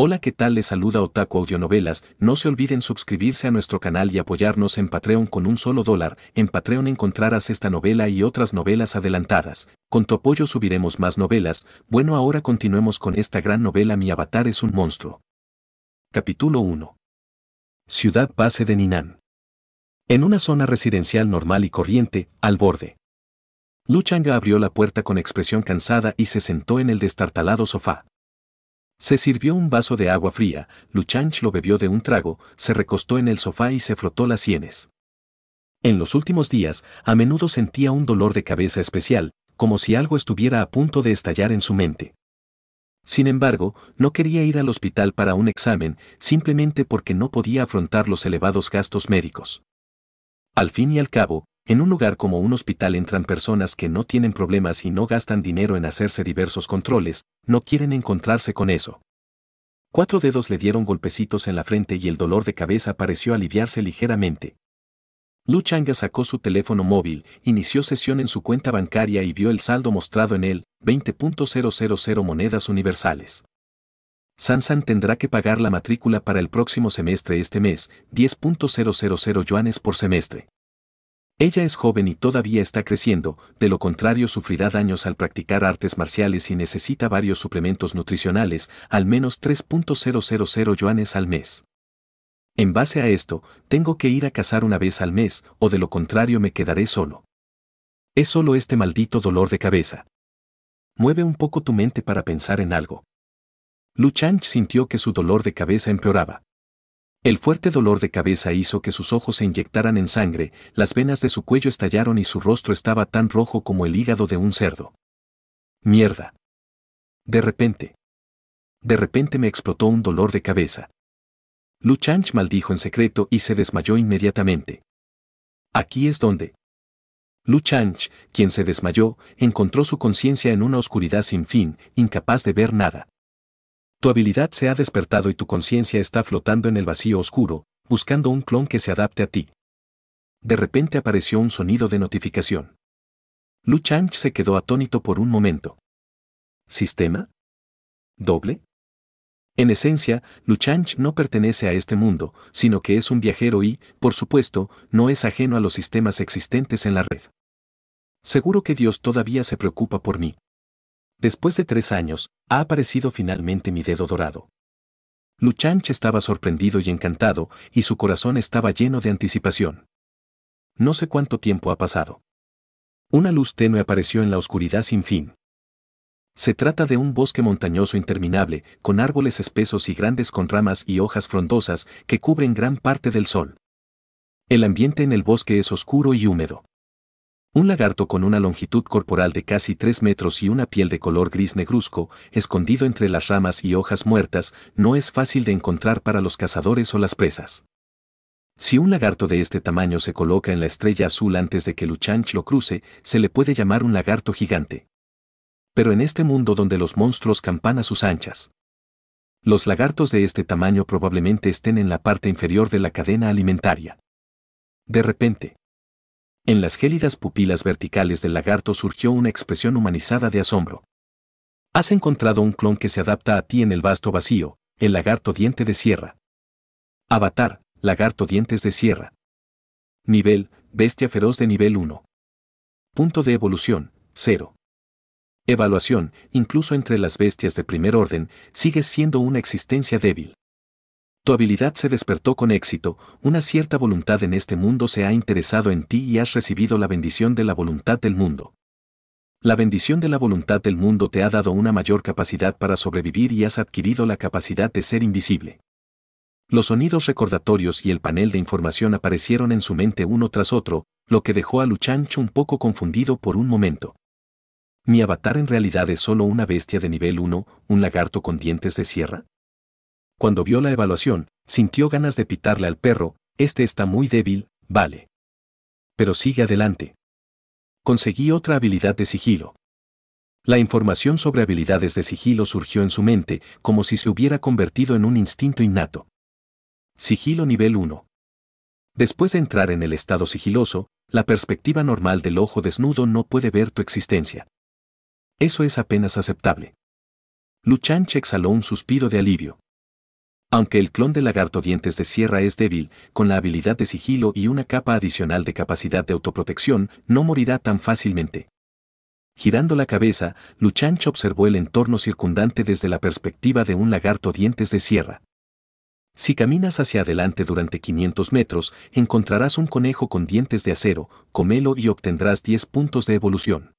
Hola, ¿qué tal? Les saluda Otaku Audionovelas. No se olviden suscribirse a nuestro canal y apoyarnos en Patreon con un solo dólar. En Patreon encontrarás esta novela y otras novelas adelantadas. Con tu apoyo subiremos más novelas. Bueno, ahora continuemos con esta gran novela Mi avatar es un monstruo. Capítulo 1. Ciudad base de Ninan. En una zona residencial normal y corriente, al borde. Luchanga abrió la puerta con expresión cansada y se sentó en el destartalado sofá. Se sirvió un vaso de agua fría, Luchanch lo bebió de un trago, se recostó en el sofá y se frotó las sienes. En los últimos días, a menudo sentía un dolor de cabeza especial, como si algo estuviera a punto de estallar en su mente. Sin embargo, no quería ir al hospital para un examen, simplemente porque no podía afrontar los elevados gastos médicos. Al fin y al cabo, en un lugar como un hospital entran personas que no tienen problemas y no gastan dinero en hacerse diversos controles, no quieren encontrarse con eso. Cuatro dedos le dieron golpecitos en la frente y el dolor de cabeza pareció aliviarse ligeramente. Lu sacó su teléfono móvil, inició sesión en su cuenta bancaria y vio el saldo mostrado en él, 20.000 monedas universales. Sansan tendrá que pagar la matrícula para el próximo semestre este mes, 10.000 yuanes por semestre. Ella es joven y todavía está creciendo, de lo contrario sufrirá daños al practicar artes marciales y necesita varios suplementos nutricionales, al menos 3.000 yuanes al mes. En base a esto, tengo que ir a cazar una vez al mes, o de lo contrario me quedaré solo. Es solo este maldito dolor de cabeza. Mueve un poco tu mente para pensar en algo. Lu sintió que su dolor de cabeza empeoraba. El fuerte dolor de cabeza hizo que sus ojos se inyectaran en sangre, las venas de su cuello estallaron y su rostro estaba tan rojo como el hígado de un cerdo. Mierda. De repente. De repente me explotó un dolor de cabeza. Lu Chanch maldijo en secreto y se desmayó inmediatamente. Aquí es donde. Lu Chanch, quien se desmayó, encontró su conciencia en una oscuridad sin fin, incapaz de ver nada. Tu habilidad se ha despertado y tu conciencia está flotando en el vacío oscuro, buscando un clon que se adapte a ti. De repente apareció un sonido de notificación. Lu Chang se quedó atónito por un momento. ¿Sistema? ¿Doble? En esencia, Chang no pertenece a este mundo, sino que es un viajero y, por supuesto, no es ajeno a los sistemas existentes en la red. Seguro que Dios todavía se preocupa por mí. Después de tres años, ha aparecido finalmente mi dedo dorado. Luchanch estaba sorprendido y encantado, y su corazón estaba lleno de anticipación. No sé cuánto tiempo ha pasado. Una luz tenue apareció en la oscuridad sin fin. Se trata de un bosque montañoso interminable, con árboles espesos y grandes con ramas y hojas frondosas que cubren gran parte del sol. El ambiente en el bosque es oscuro y húmedo. Un lagarto con una longitud corporal de casi 3 metros y una piel de color gris negruzco, escondido entre las ramas y hojas muertas, no es fácil de encontrar para los cazadores o las presas. Si un lagarto de este tamaño se coloca en la estrella azul antes de que Luchanch lo cruce, se le puede llamar un lagarto gigante. Pero en este mundo donde los monstruos campan a sus anchas, los lagartos de este tamaño probablemente estén en la parte inferior de la cadena alimentaria. De repente, en las gélidas pupilas verticales del lagarto surgió una expresión humanizada de asombro. Has encontrado un clon que se adapta a ti en el vasto vacío, el lagarto diente de sierra. Avatar, lagarto dientes de sierra. Nivel, bestia feroz de nivel 1. Punto de evolución, 0. Evaluación, incluso entre las bestias de primer orden, sigues siendo una existencia débil. Tu habilidad se despertó con éxito, una cierta voluntad en este mundo se ha interesado en ti y has recibido la bendición de la voluntad del mundo. La bendición de la voluntad del mundo te ha dado una mayor capacidad para sobrevivir y has adquirido la capacidad de ser invisible. Los sonidos recordatorios y el panel de información aparecieron en su mente uno tras otro, lo que dejó a Luchancho un poco confundido por un momento. ¿Mi avatar en realidad es solo una bestia de nivel 1, un lagarto con dientes de sierra? Cuando vio la evaluación, sintió ganas de pitarle al perro, este está muy débil, vale. Pero sigue adelante. Conseguí otra habilidad de sigilo. La información sobre habilidades de sigilo surgió en su mente, como si se hubiera convertido en un instinto innato. Sigilo nivel 1. Después de entrar en el estado sigiloso, la perspectiva normal del ojo desnudo no puede ver tu existencia. Eso es apenas aceptable. Luchanche exhaló un suspiro de alivio. Aunque el clon de lagarto dientes de sierra es débil, con la habilidad de sigilo y una capa adicional de capacidad de autoprotección, no morirá tan fácilmente. Girando la cabeza, Luchancho observó el entorno circundante desde la perspectiva de un lagarto dientes de sierra. Si caminas hacia adelante durante 500 metros, encontrarás un conejo con dientes de acero, comelo y obtendrás 10 puntos de evolución.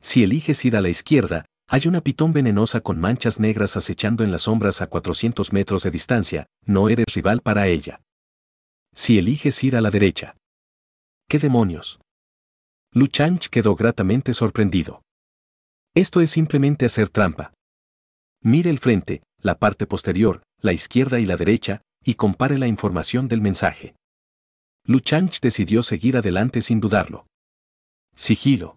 Si eliges ir a la izquierda, hay una pitón venenosa con manchas negras acechando en las sombras a 400 metros de distancia, no eres rival para ella. Si eliges ir a la derecha. ¿Qué demonios? Luchanch quedó gratamente sorprendido. Esto es simplemente hacer trampa. Mire el frente, la parte posterior, la izquierda y la derecha, y compare la información del mensaje. Luchanch decidió seguir adelante sin dudarlo. Sigilo.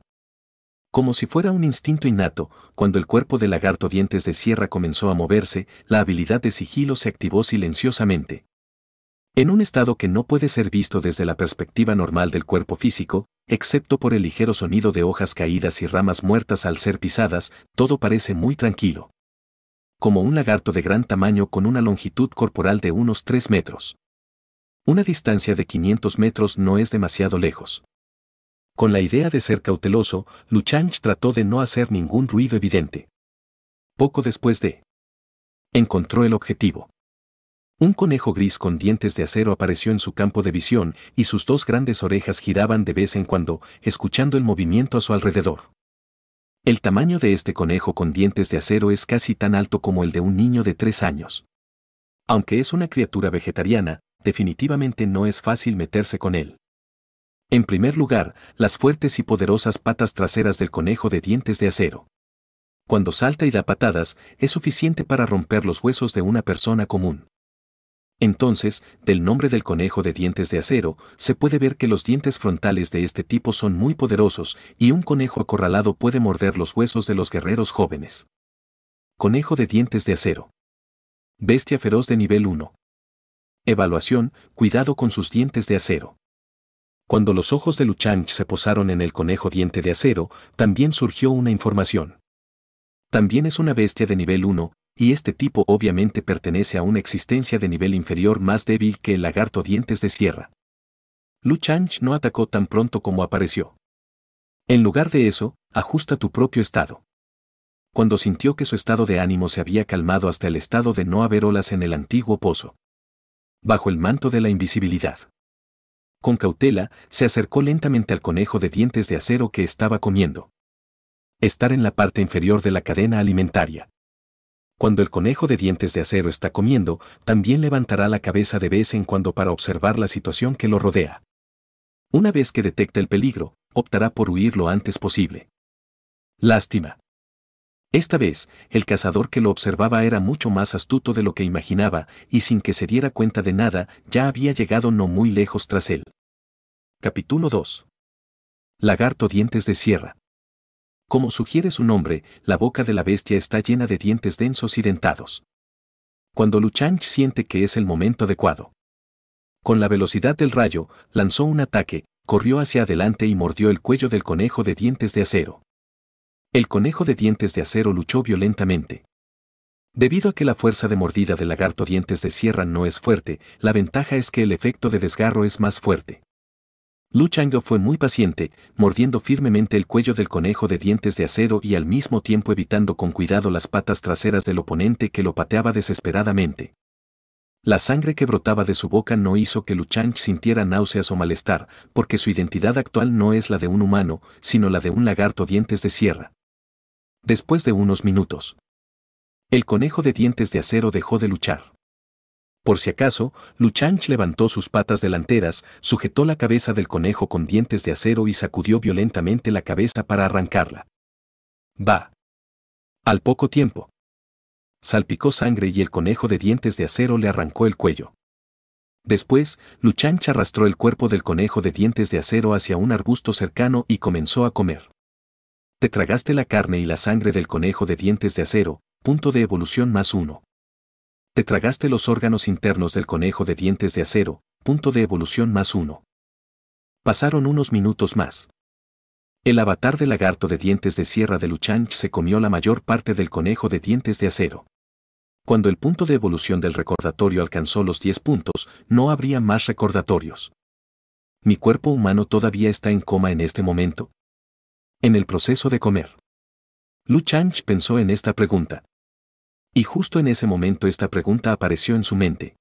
Como si fuera un instinto innato, cuando el cuerpo del lagarto dientes de sierra comenzó a moverse, la habilidad de sigilo se activó silenciosamente. En un estado que no puede ser visto desde la perspectiva normal del cuerpo físico, excepto por el ligero sonido de hojas caídas y ramas muertas al ser pisadas, todo parece muy tranquilo. Como un lagarto de gran tamaño con una longitud corporal de unos 3 metros. Una distancia de 500 metros no es demasiado lejos. Con la idea de ser cauteloso, Luchanch trató de no hacer ningún ruido evidente. Poco después de... Encontró el objetivo. Un conejo gris con dientes de acero apareció en su campo de visión y sus dos grandes orejas giraban de vez en cuando, escuchando el movimiento a su alrededor. El tamaño de este conejo con dientes de acero es casi tan alto como el de un niño de tres años. Aunque es una criatura vegetariana, definitivamente no es fácil meterse con él. En primer lugar, las fuertes y poderosas patas traseras del conejo de dientes de acero. Cuando salta y da patadas, es suficiente para romper los huesos de una persona común. Entonces, del nombre del conejo de dientes de acero, se puede ver que los dientes frontales de este tipo son muy poderosos y un conejo acorralado puede morder los huesos de los guerreros jóvenes. Conejo de dientes de acero. Bestia feroz de nivel 1. Evaluación, cuidado con sus dientes de acero. Cuando los ojos de Luchang se posaron en el conejo diente de acero, también surgió una información. También es una bestia de nivel 1, y este tipo obviamente pertenece a una existencia de nivel inferior más débil que el lagarto dientes de sierra. Luchang no atacó tan pronto como apareció. En lugar de eso, ajusta tu propio estado. Cuando sintió que su estado de ánimo se había calmado hasta el estado de no haber olas en el antiguo pozo. Bajo el manto de la invisibilidad. Con cautela, se acercó lentamente al conejo de dientes de acero que estaba comiendo. Estar en la parte inferior de la cadena alimentaria. Cuando el conejo de dientes de acero está comiendo, también levantará la cabeza de vez en cuando para observar la situación que lo rodea. Una vez que detecta el peligro, optará por huir lo antes posible. Lástima. Esta vez, el cazador que lo observaba era mucho más astuto de lo que imaginaba, y sin que se diera cuenta de nada, ya había llegado no muy lejos tras él. Capítulo 2. Lagarto dientes de sierra. Como sugiere su nombre, la boca de la bestia está llena de dientes densos y dentados. Cuando Luchanch siente que es el momento adecuado. Con la velocidad del rayo, lanzó un ataque, corrió hacia adelante y mordió el cuello del conejo de dientes de acero. El conejo de dientes de acero luchó violentamente. Debido a que la fuerza de mordida del lagarto dientes de sierra no es fuerte, la ventaja es que el efecto de desgarro es más fuerte. Lu fue muy paciente, mordiendo firmemente el cuello del conejo de dientes de acero y al mismo tiempo evitando con cuidado las patas traseras del oponente que lo pateaba desesperadamente. La sangre que brotaba de su boca no hizo que Lu sintiera náuseas o malestar, porque su identidad actual no es la de un humano, sino la de un lagarto dientes de sierra. Después de unos minutos, el conejo de dientes de acero dejó de luchar. Por si acaso, Luchanch levantó sus patas delanteras, sujetó la cabeza del conejo con dientes de acero y sacudió violentamente la cabeza para arrancarla. Va. Al poco tiempo. Salpicó sangre y el conejo de dientes de acero le arrancó el cuello. Después, Luchanch arrastró el cuerpo del conejo de dientes de acero hacia un arbusto cercano y comenzó a comer. Te tragaste la carne y la sangre del conejo de dientes de acero, punto de evolución más uno. Te tragaste los órganos internos del conejo de dientes de acero, punto de evolución más uno. Pasaron unos minutos más. El avatar de lagarto de dientes de sierra de Luchanch se comió la mayor parte del conejo de dientes de acero. Cuando el punto de evolución del recordatorio alcanzó los 10 puntos, no habría más recordatorios. ¿Mi cuerpo humano todavía está en coma en este momento? En el proceso de comer. Lu pensó en esta pregunta. Y justo en ese momento esta pregunta apareció en su mente.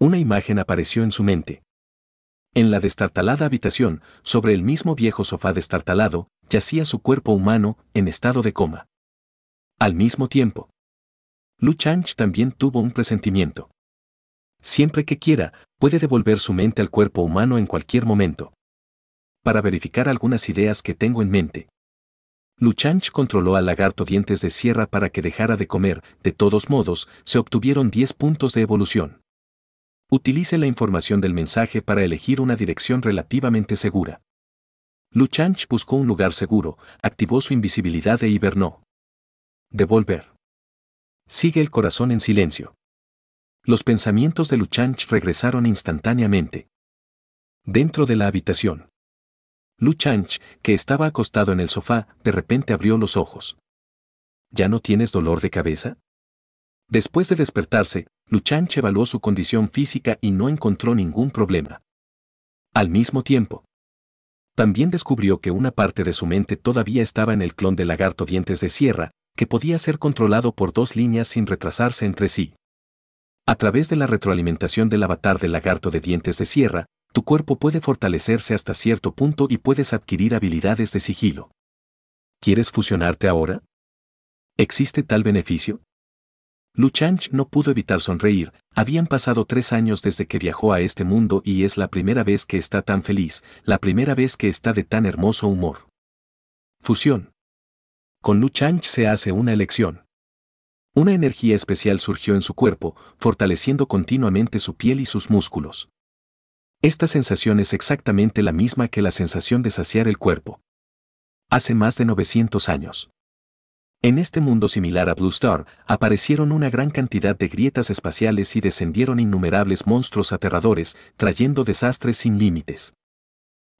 Una imagen apareció en su mente. En la destartalada habitación, sobre el mismo viejo sofá destartalado, yacía su cuerpo humano, en estado de coma. Al mismo tiempo, Lu Chang también tuvo un presentimiento. Siempre que quiera, puede devolver su mente al cuerpo humano en cualquier momento. Para verificar algunas ideas que tengo en mente. Luchanch controló al lagarto dientes de sierra para que dejara de comer, de todos modos, se obtuvieron 10 puntos de evolución. Utilice la información del mensaje para elegir una dirección relativamente segura. Luchanch buscó un lugar seguro, activó su invisibilidad e hibernó. Devolver. Sigue el corazón en silencio. Los pensamientos de Luchanch regresaron instantáneamente. Dentro de la habitación. Lu que estaba acostado en el sofá, de repente abrió los ojos. ¿Ya no tienes dolor de cabeza? Después de despertarse, Luchanch evaluó su condición física y no encontró ningún problema. Al mismo tiempo, también descubrió que una parte de su mente todavía estaba en el clon de lagarto dientes de sierra, que podía ser controlado por dos líneas sin retrasarse entre sí. A través de la retroalimentación del avatar del lagarto de dientes de sierra, tu cuerpo puede fortalecerse hasta cierto punto y puedes adquirir habilidades de sigilo. ¿Quieres fusionarte ahora? ¿Existe tal beneficio? Luchanch no pudo evitar sonreír, habían pasado tres años desde que viajó a este mundo y es la primera vez que está tan feliz, la primera vez que está de tan hermoso humor. Fusión. Con Luchanch se hace una elección. Una energía especial surgió en su cuerpo, fortaleciendo continuamente su piel y sus músculos. Esta sensación es exactamente la misma que la sensación de saciar el cuerpo. Hace más de 900 años. En este mundo similar a Blue Star, aparecieron una gran cantidad de grietas espaciales y descendieron innumerables monstruos aterradores, trayendo desastres sin límites.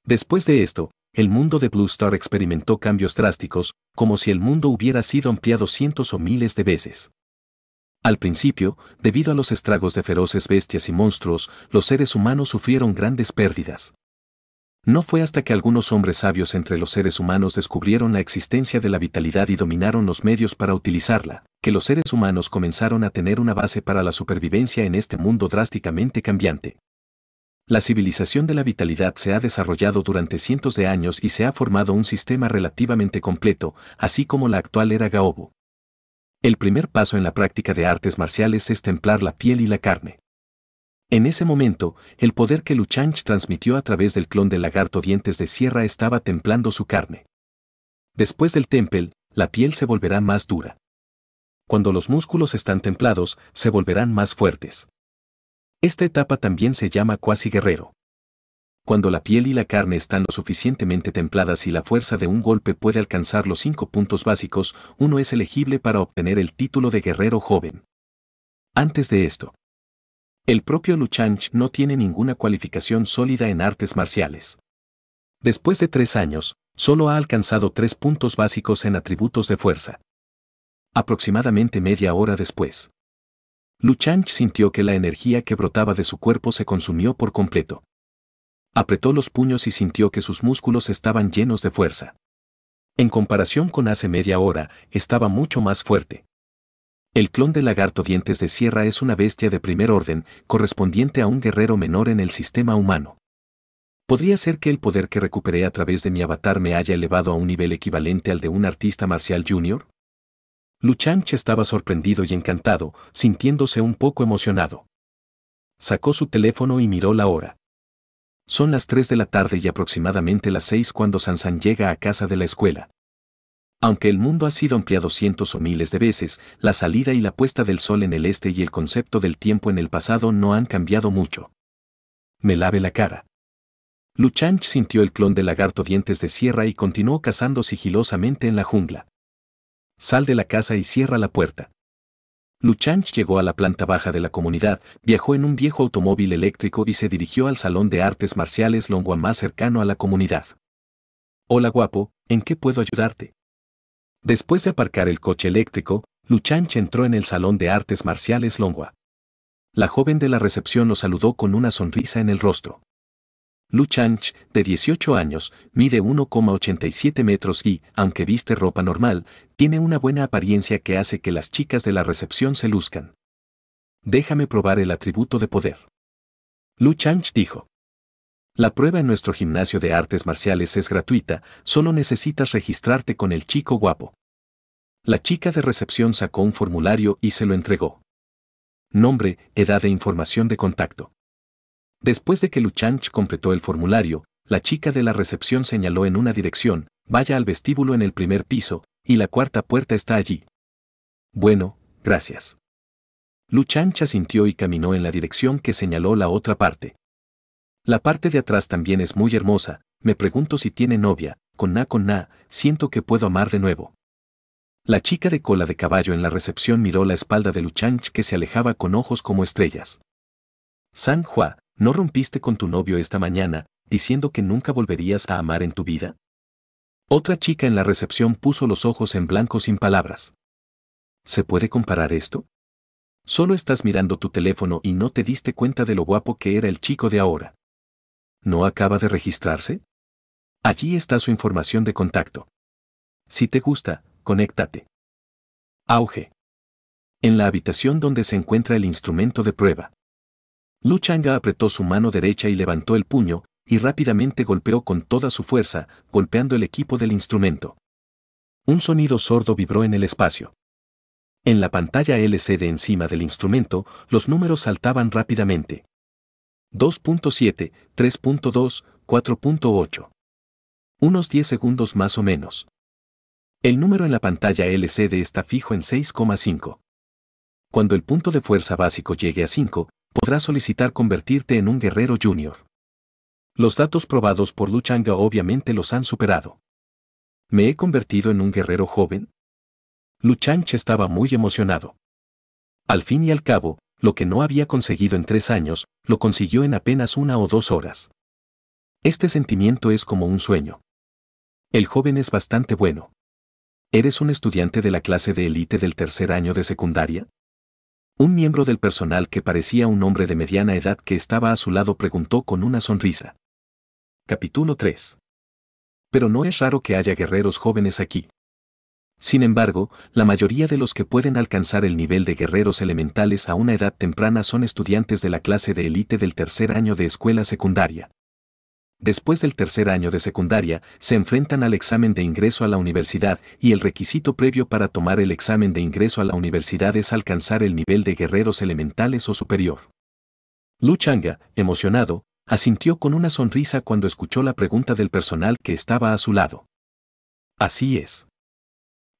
Después de esto, el mundo de Blue Star experimentó cambios drásticos, como si el mundo hubiera sido ampliado cientos o miles de veces. Al principio, debido a los estragos de feroces bestias y monstruos, los seres humanos sufrieron grandes pérdidas. No fue hasta que algunos hombres sabios entre los seres humanos descubrieron la existencia de la vitalidad y dominaron los medios para utilizarla, que los seres humanos comenzaron a tener una base para la supervivencia en este mundo drásticamente cambiante. La civilización de la vitalidad se ha desarrollado durante cientos de años y se ha formado un sistema relativamente completo, así como la actual era Gaobo. El primer paso en la práctica de artes marciales es templar la piel y la carne. En ese momento, el poder que Luchanch transmitió a través del clon del lagarto dientes de sierra estaba templando su carne. Después del temple, la piel se volverá más dura. Cuando los músculos están templados, se volverán más fuertes. Esta etapa también se llama cuasi guerrero cuando la piel y la carne están lo suficientemente templadas y la fuerza de un golpe puede alcanzar los cinco puntos básicos, uno es elegible para obtener el título de guerrero joven. Antes de esto, el propio Luchanch no tiene ninguna cualificación sólida en artes marciales. Después de tres años, solo ha alcanzado tres puntos básicos en atributos de fuerza. Aproximadamente media hora después, Luchanch sintió que la energía que brotaba de su cuerpo se consumió por completo. Apretó los puños y sintió que sus músculos estaban llenos de fuerza. En comparación con hace media hora, estaba mucho más fuerte. El clon de lagarto dientes de sierra es una bestia de primer orden, correspondiente a un guerrero menor en el sistema humano. Podría ser que el poder que recuperé a través de mi avatar me haya elevado a un nivel equivalente al de un artista marcial junior? Luchanch estaba sorprendido y encantado, sintiéndose un poco emocionado. Sacó su teléfono y miró la hora. Son las 3 de la tarde y aproximadamente las 6 cuando Sansan llega a casa de la escuela. Aunque el mundo ha sido ampliado cientos o miles de veces, la salida y la puesta del sol en el este y el concepto del tiempo en el pasado no han cambiado mucho. Me lave la cara. Luchanch sintió el clon de lagarto dientes de sierra y continuó cazando sigilosamente en la jungla. Sal de la casa y cierra la puerta. Luchanch llegó a la planta baja de la comunidad, viajó en un viejo automóvil eléctrico y se dirigió al Salón de Artes Marciales Longua más cercano a la comunidad. Hola guapo, ¿en qué puedo ayudarte? Después de aparcar el coche eléctrico, Luchanch entró en el Salón de Artes Marciales Longua. La joven de la recepción lo saludó con una sonrisa en el rostro. Lu Chang, de 18 años, mide 1,87 metros y, aunque viste ropa normal, tiene una buena apariencia que hace que las chicas de la recepción se luzcan. Déjame probar el atributo de poder. Lu Chang dijo. La prueba en nuestro gimnasio de artes marciales es gratuita, solo necesitas registrarte con el chico guapo. La chica de recepción sacó un formulario y se lo entregó. Nombre, edad e información de contacto. Después de que Luchanch completó el formulario, la chica de la recepción señaló en una dirección, vaya al vestíbulo en el primer piso, y la cuarta puerta está allí. Bueno, gracias. Luchanch asintió y caminó en la dirección que señaló la otra parte. La parte de atrás también es muy hermosa, me pregunto si tiene novia, con na con na, siento que puedo amar de nuevo. La chica de cola de caballo en la recepción miró la espalda de Luchanch que se alejaba con ojos como estrellas. San Juan, ¿No rompiste con tu novio esta mañana, diciendo que nunca volverías a amar en tu vida? Otra chica en la recepción puso los ojos en blanco sin palabras. ¿Se puede comparar esto? Solo estás mirando tu teléfono y no te diste cuenta de lo guapo que era el chico de ahora. ¿No acaba de registrarse? Allí está su información de contacto. Si te gusta, conéctate. Auge. En la habitación donde se encuentra el instrumento de prueba. Luchanga apretó su mano derecha y levantó el puño, y rápidamente golpeó con toda su fuerza, golpeando el equipo del instrumento. Un sonido sordo vibró en el espacio. En la pantalla LCD encima del instrumento, los números saltaban rápidamente. 2.7, 3.2, 4.8. Unos 10 segundos más o menos. El número en la pantalla LCD está fijo en 6,5. Cuando el punto de fuerza básico llegue a 5, podrás solicitar convertirte en un guerrero junior. Los datos probados por Luchanga obviamente los han superado. ¿Me he convertido en un guerrero joven? Luchanche estaba muy emocionado. Al fin y al cabo, lo que no había conseguido en tres años, lo consiguió en apenas una o dos horas. Este sentimiento es como un sueño. El joven es bastante bueno. ¿Eres un estudiante de la clase de élite del tercer año de secundaria? Un miembro del personal que parecía un hombre de mediana edad que estaba a su lado preguntó con una sonrisa. Capítulo 3. Pero no es raro que haya guerreros jóvenes aquí. Sin embargo, la mayoría de los que pueden alcanzar el nivel de guerreros elementales a una edad temprana son estudiantes de la clase de élite del tercer año de escuela secundaria después del tercer año de secundaria, se enfrentan al examen de ingreso a la universidad y el requisito previo para tomar el examen de ingreso a la universidad es alcanzar el nivel de guerreros elementales o superior. Luchanga, emocionado, asintió con una sonrisa cuando escuchó la pregunta del personal que estaba a su lado. Así es.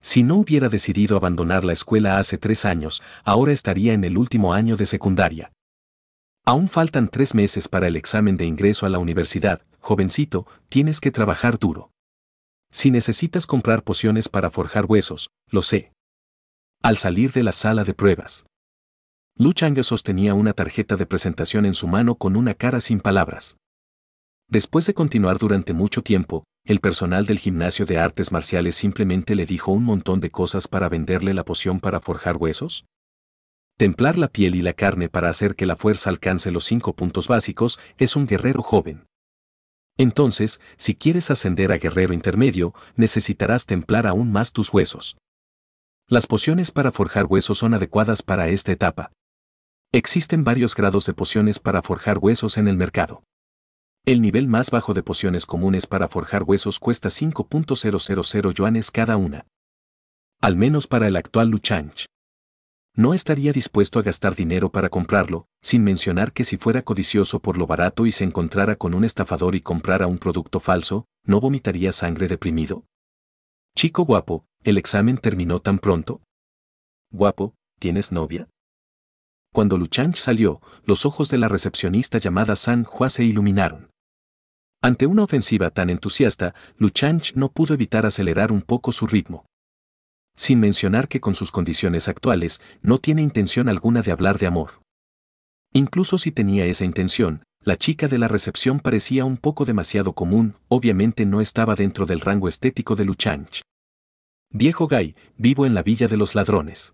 Si no hubiera decidido abandonar la escuela hace tres años, ahora estaría en el último año de secundaria. Aún faltan tres meses para el examen de ingreso a la universidad, jovencito, tienes que trabajar duro. Si necesitas comprar pociones para forjar huesos, lo sé. Al salir de la sala de pruebas, Lu sostenía una tarjeta de presentación en su mano con una cara sin palabras. Después de continuar durante mucho tiempo, el personal del gimnasio de artes marciales simplemente le dijo un montón de cosas para venderle la poción para forjar huesos. Templar la piel y la carne para hacer que la fuerza alcance los cinco puntos básicos es un guerrero joven. Entonces, si quieres ascender a guerrero intermedio, necesitarás templar aún más tus huesos. Las pociones para forjar huesos son adecuadas para esta etapa. Existen varios grados de pociones para forjar huesos en el mercado. El nivel más bajo de pociones comunes para forjar huesos cuesta 5.000 yuanes cada una. Al menos para el actual Luchanch. No estaría dispuesto a gastar dinero para comprarlo, sin mencionar que si fuera codicioso por lo barato y se encontrara con un estafador y comprara un producto falso, no vomitaría sangre deprimido. Chico guapo, el examen terminó tan pronto. Guapo, ¿tienes novia? Cuando Luchanch salió, los ojos de la recepcionista llamada San Juan se iluminaron. Ante una ofensiva tan entusiasta, Luchanch no pudo evitar acelerar un poco su ritmo sin mencionar que con sus condiciones actuales no tiene intención alguna de hablar de amor. Incluso si tenía esa intención, la chica de la recepción parecía un poco demasiado común, obviamente no estaba dentro del rango estético de Luchanch. Viejo gay, vivo en la villa de los ladrones.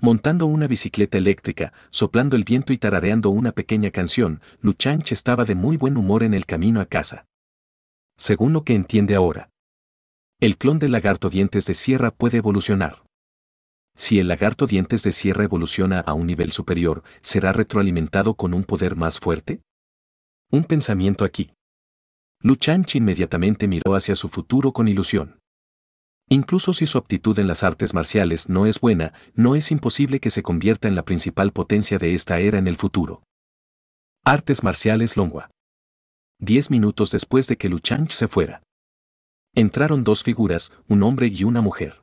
Montando una bicicleta eléctrica, soplando el viento y tarareando una pequeña canción, Luchanch estaba de muy buen humor en el camino a casa. Según lo que entiende ahora. El clon del lagarto dientes de sierra puede evolucionar. Si el lagarto dientes de sierra evoluciona a un nivel superior, ¿será retroalimentado con un poder más fuerte? Un pensamiento aquí. Luchanchi inmediatamente miró hacia su futuro con ilusión. Incluso si su aptitud en las artes marciales no es buena, no es imposible que se convierta en la principal potencia de esta era en el futuro. Artes marciales Longua. Diez minutos después de que Luchanch se fuera. Entraron dos figuras, un hombre y una mujer.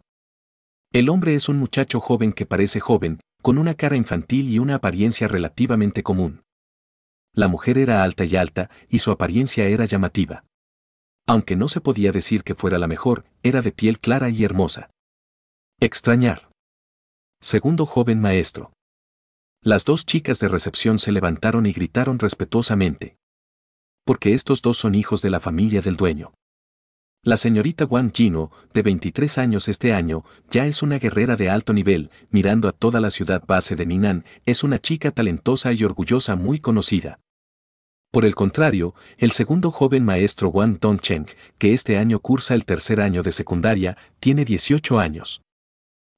El hombre es un muchacho joven que parece joven, con una cara infantil y una apariencia relativamente común. La mujer era alta y alta, y su apariencia era llamativa. Aunque no se podía decir que fuera la mejor, era de piel clara y hermosa. Extrañar. Segundo joven maestro. Las dos chicas de recepción se levantaron y gritaron respetuosamente. Porque estos dos son hijos de la familia del dueño. La señorita Wang Jino, de 23 años este año, ya es una guerrera de alto nivel, mirando a toda la ciudad base de Ninan, es una chica talentosa y orgullosa muy conocida. Por el contrario, el segundo joven maestro Wang Dongcheng, que este año cursa el tercer año de secundaria, tiene 18 años.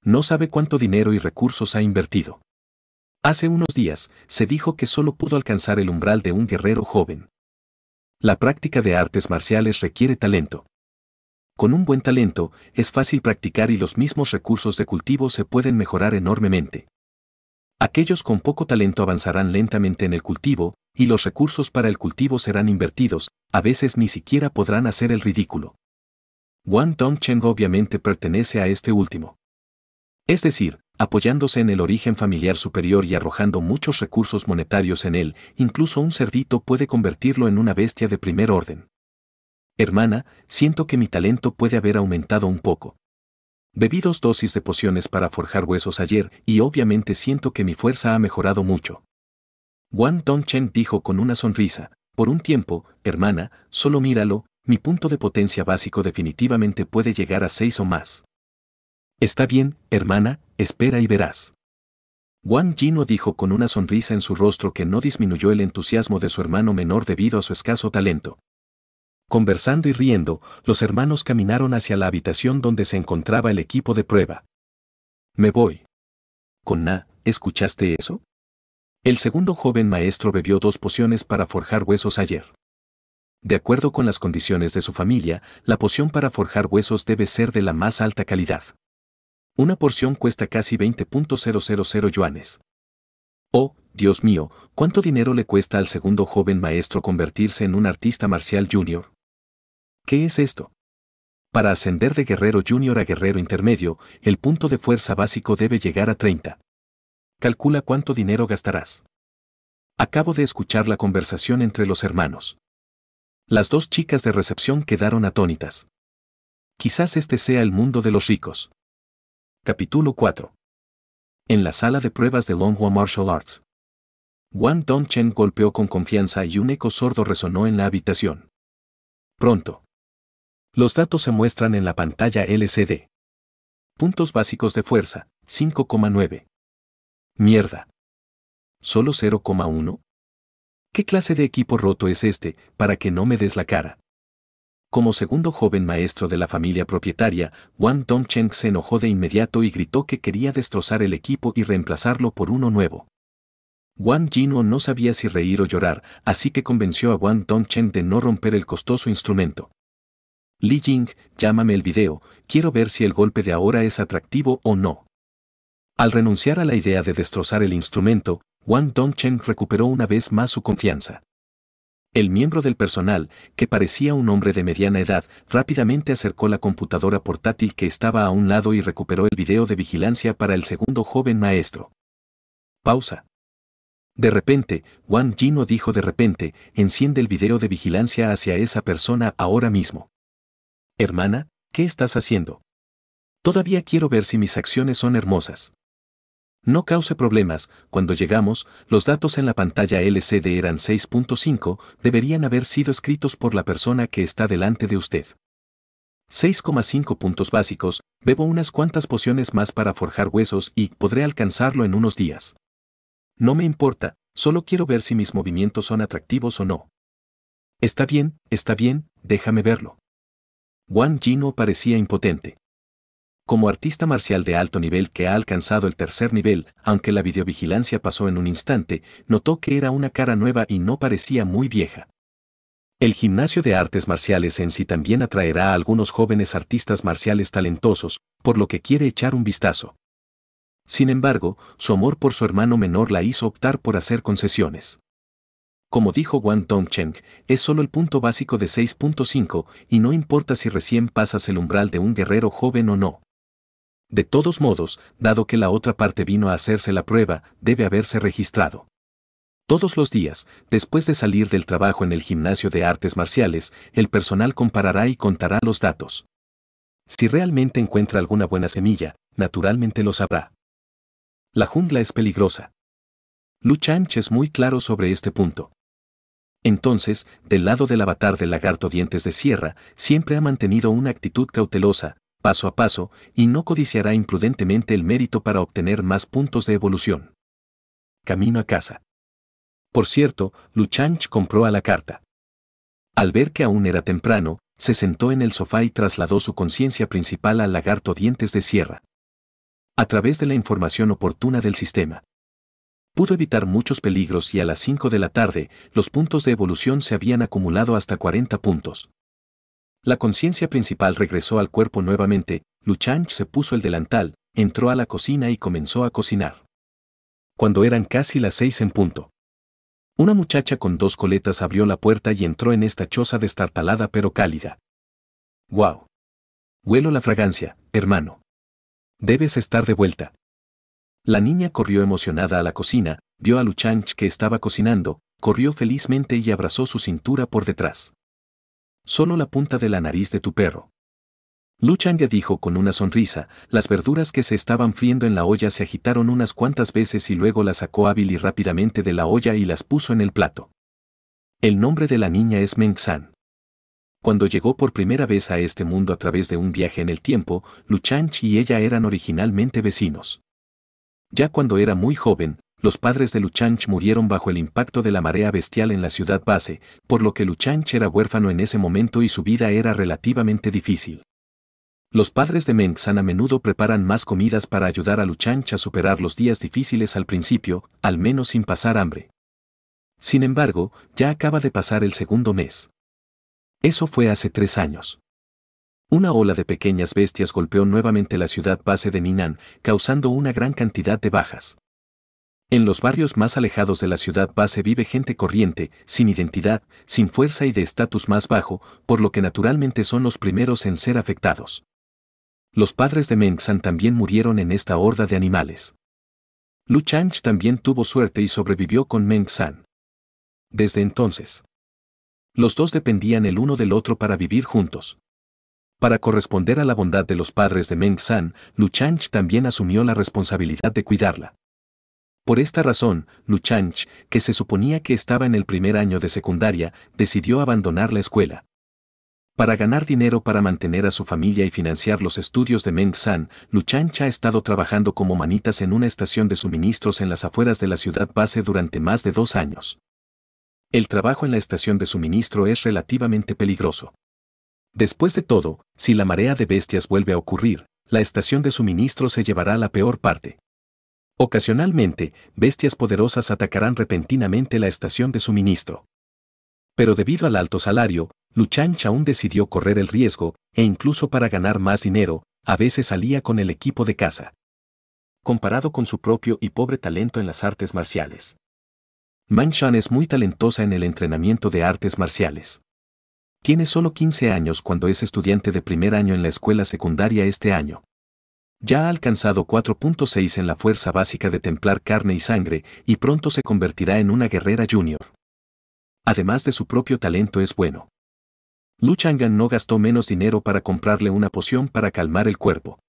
No sabe cuánto dinero y recursos ha invertido. Hace unos días, se dijo que solo pudo alcanzar el umbral de un guerrero joven. La práctica de artes marciales requiere talento. Con un buen talento, es fácil practicar y los mismos recursos de cultivo se pueden mejorar enormemente. Aquellos con poco talento avanzarán lentamente en el cultivo, y los recursos para el cultivo serán invertidos, a veces ni siquiera podrán hacer el ridículo. Wang Dongcheng obviamente pertenece a este último. Es decir, apoyándose en el origen familiar superior y arrojando muchos recursos monetarios en él, incluso un cerdito puede convertirlo en una bestia de primer orden. Hermana, siento que mi talento puede haber aumentado un poco. Bebí dos dosis de pociones para forjar huesos ayer y obviamente siento que mi fuerza ha mejorado mucho. Wang Dongchen dijo con una sonrisa, por un tiempo, hermana, solo míralo, mi punto de potencia básico definitivamente puede llegar a seis o más. Está bien, hermana, espera y verás. Wang Jino dijo con una sonrisa en su rostro que no disminuyó el entusiasmo de su hermano menor debido a su escaso talento. Conversando y riendo, los hermanos caminaron hacia la habitación donde se encontraba el equipo de prueba. Me voy. Conna, ¿escuchaste eso? El segundo joven maestro bebió dos pociones para forjar huesos ayer. De acuerdo con las condiciones de su familia, la poción para forjar huesos debe ser de la más alta calidad. Una porción cuesta casi 20.000 yuanes. Oh, Dios mío, ¿cuánto dinero le cuesta al segundo joven maestro convertirse en un artista marcial junior? ¿Qué es esto? Para ascender de guerrero junior a guerrero intermedio, el punto de fuerza básico debe llegar a 30. Calcula cuánto dinero gastarás. Acabo de escuchar la conversación entre los hermanos. Las dos chicas de recepción quedaron atónitas. Quizás este sea el mundo de los ricos. Capítulo 4. En la sala de pruebas de Longhua Martial Arts. Wang Dongchen golpeó con confianza y un eco sordo resonó en la habitación. Pronto. Los datos se muestran en la pantalla LCD. Puntos básicos de fuerza, 5,9. Mierda. ¿Solo 0,1? ¿Qué clase de equipo roto es este para que no me des la cara? Como segundo joven maestro de la familia propietaria, Wang Dongcheng se enojó de inmediato y gritó que quería destrozar el equipo y reemplazarlo por uno nuevo. Wang Jinwo no sabía si reír o llorar, así que convenció a Wang Dongcheng de no romper el costoso instrumento. Li Jing, llámame el video, quiero ver si el golpe de ahora es atractivo o no. Al renunciar a la idea de destrozar el instrumento, Wang Dongcheng recuperó una vez más su confianza. El miembro del personal, que parecía un hombre de mediana edad, rápidamente acercó la computadora portátil que estaba a un lado y recuperó el video de vigilancia para el segundo joven maestro. Pausa. De repente, Wang no dijo de repente, enciende el video de vigilancia hacia esa persona ahora mismo. Hermana, ¿qué estás haciendo? Todavía quiero ver si mis acciones son hermosas. No cause problemas, cuando llegamos, los datos en la pantalla LCD eran 6.5, deberían haber sido escritos por la persona que está delante de usted. 6,5 puntos básicos, bebo unas cuantas pociones más para forjar huesos y podré alcanzarlo en unos días. No me importa, solo quiero ver si mis movimientos son atractivos o no. Está bien, está bien, déjame verlo. Wang Jino parecía impotente. Como artista marcial de alto nivel que ha alcanzado el tercer nivel, aunque la videovigilancia pasó en un instante, notó que era una cara nueva y no parecía muy vieja. El gimnasio de artes marciales en sí también atraerá a algunos jóvenes artistas marciales talentosos, por lo que quiere echar un vistazo. Sin embargo, su amor por su hermano menor la hizo optar por hacer concesiones. Como dijo Wang Tongcheng, es solo el punto básico de 6.5 y no importa si recién pasas el umbral de un guerrero joven o no. De todos modos, dado que la otra parte vino a hacerse la prueba, debe haberse registrado. Todos los días, después de salir del trabajo en el gimnasio de artes marciales, el personal comparará y contará los datos. Si realmente encuentra alguna buena semilla, naturalmente lo sabrá. La jungla es peligrosa. Lu Chang es muy claro sobre este punto. Entonces, del lado del avatar del lagarto dientes de sierra, siempre ha mantenido una actitud cautelosa, paso a paso, y no codiciará imprudentemente el mérito para obtener más puntos de evolución. Camino a casa. Por cierto, Luchanch compró a la carta. Al ver que aún era temprano, se sentó en el sofá y trasladó su conciencia principal al lagarto dientes de sierra. A través de la información oportuna del sistema pudo evitar muchos peligros y a las 5 de la tarde, los puntos de evolución se habían acumulado hasta 40 puntos. La conciencia principal regresó al cuerpo nuevamente, Luchanch se puso el delantal, entró a la cocina y comenzó a cocinar. Cuando eran casi las seis en punto. Una muchacha con dos coletas abrió la puerta y entró en esta choza destartalada pero cálida. ¡Guau! Wow. Huelo la fragancia, hermano. Debes estar de vuelta. La niña corrió emocionada a la cocina, vio a Luchanch que estaba cocinando, corrió felizmente y abrazó su cintura por detrás. Solo la punta de la nariz de tu perro. Luchang dijo con una sonrisa, las verduras que se estaban friendo en la olla se agitaron unas cuantas veces y luego las sacó hábil y rápidamente de la olla y las puso en el plato. El nombre de la niña es Mengsan. Cuando llegó por primera vez a este mundo a través de un viaje en el tiempo, Luchanch y ella eran originalmente vecinos. Ya cuando era muy joven, los padres de Luchanch murieron bajo el impacto de la marea bestial en la ciudad base, por lo que Luchanch era huérfano en ese momento y su vida era relativamente difícil. Los padres de Mengsan a menudo preparan más comidas para ayudar a Luchanch a superar los días difíciles al principio, al menos sin pasar hambre. Sin embargo, ya acaba de pasar el segundo mes. Eso fue hace tres años. Una ola de pequeñas bestias golpeó nuevamente la ciudad base de Minan, causando una gran cantidad de bajas. En los barrios más alejados de la ciudad base vive gente corriente, sin identidad, sin fuerza y de estatus más bajo, por lo que naturalmente son los primeros en ser afectados. Los padres de Meng San también murieron en esta horda de animales. Lu Chang también tuvo suerte y sobrevivió con Meng San. Desde entonces, los dos dependían el uno del otro para vivir juntos. Para corresponder a la bondad de los padres de Meng San, Luchanch también asumió la responsabilidad de cuidarla. Por esta razón, Luchanch, que se suponía que estaba en el primer año de secundaria, decidió abandonar la escuela. Para ganar dinero para mantener a su familia y financiar los estudios de Meng San, Luchanch ha estado trabajando como manitas en una estación de suministros en las afueras de la ciudad base durante más de dos años. El trabajo en la estación de suministro es relativamente peligroso. Después de todo, si la marea de bestias vuelve a ocurrir, la estación de suministro se llevará la peor parte. Ocasionalmente, bestias poderosas atacarán repentinamente la estación de suministro. Pero debido al alto salario, Luchan Chaun decidió correr el riesgo, e incluso para ganar más dinero, a veces salía con el equipo de casa. Comparado con su propio y pobre talento en las artes marciales. Man es muy talentosa en el entrenamiento de artes marciales. Tiene solo 15 años cuando es estudiante de primer año en la escuela secundaria este año. Ya ha alcanzado 4.6 en la fuerza básica de templar carne y sangre y pronto se convertirá en una guerrera junior. Además de su propio talento es bueno. Luchangan no gastó menos dinero para comprarle una poción para calmar el cuerpo.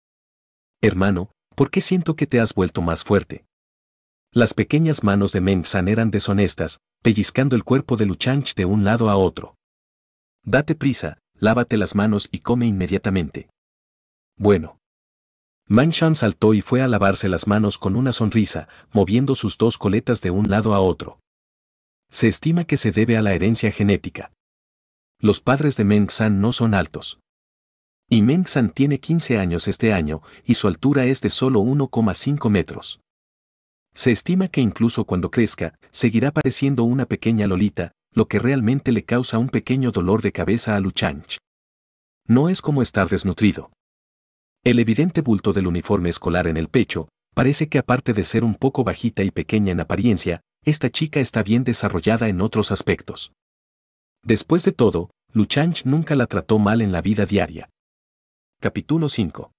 Hermano, ¿por qué siento que te has vuelto más fuerte? Las pequeñas manos de Meng San eran deshonestas, pellizcando el cuerpo de Luchang de un lado a otro. Date prisa, lávate las manos y come inmediatamente. Bueno. Manshan saltó y fue a lavarse las manos con una sonrisa, moviendo sus dos coletas de un lado a otro. Se estima que se debe a la herencia genética. Los padres de Meng San no son altos. Y Meng tiene 15 años este año y su altura es de solo 1,5 metros. Se estima que incluso cuando crezca, seguirá pareciendo una pequeña lolita, lo que realmente le causa un pequeño dolor de cabeza a Luchanch. No es como estar desnutrido. El evidente bulto del uniforme escolar en el pecho, parece que aparte de ser un poco bajita y pequeña en apariencia, esta chica está bien desarrollada en otros aspectos. Después de todo, Luchanch nunca la trató mal en la vida diaria. Capítulo 5.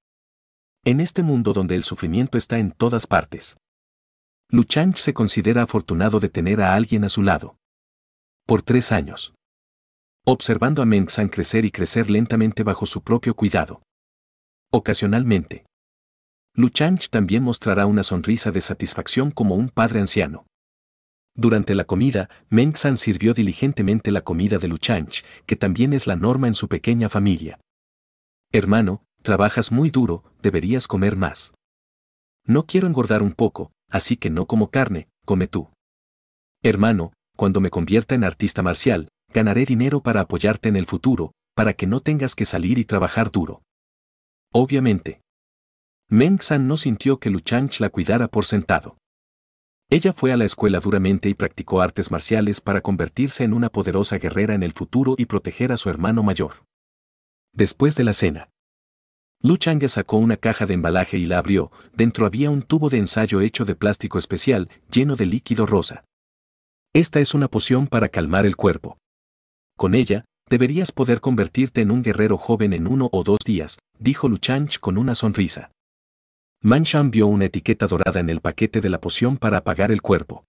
En este mundo donde el sufrimiento está en todas partes. Luchanch se considera afortunado de tener a alguien a su lado por tres años. Observando a Meng San crecer y crecer lentamente bajo su propio cuidado. Ocasionalmente. Luchanch también mostrará una sonrisa de satisfacción como un padre anciano. Durante la comida, Meng San sirvió diligentemente la comida de Luchanch, que también es la norma en su pequeña familia. Hermano, trabajas muy duro, deberías comer más. No quiero engordar un poco, así que no como carne, come tú. Hermano, cuando me convierta en artista marcial, ganaré dinero para apoyarte en el futuro, para que no tengas que salir y trabajar duro. Obviamente. Meng San no sintió que Luchang la cuidara por sentado. Ella fue a la escuela duramente y practicó artes marciales para convertirse en una poderosa guerrera en el futuro y proteger a su hermano mayor. Después de la cena, Lu Chang sacó una caja de embalaje y la abrió. Dentro había un tubo de ensayo hecho de plástico especial, lleno de líquido rosa. Esta es una poción para calmar el cuerpo. Con ella, deberías poder convertirte en un guerrero joven en uno o dos días, dijo Luchanch con una sonrisa. Shan vio una etiqueta dorada en el paquete de la poción para apagar el cuerpo.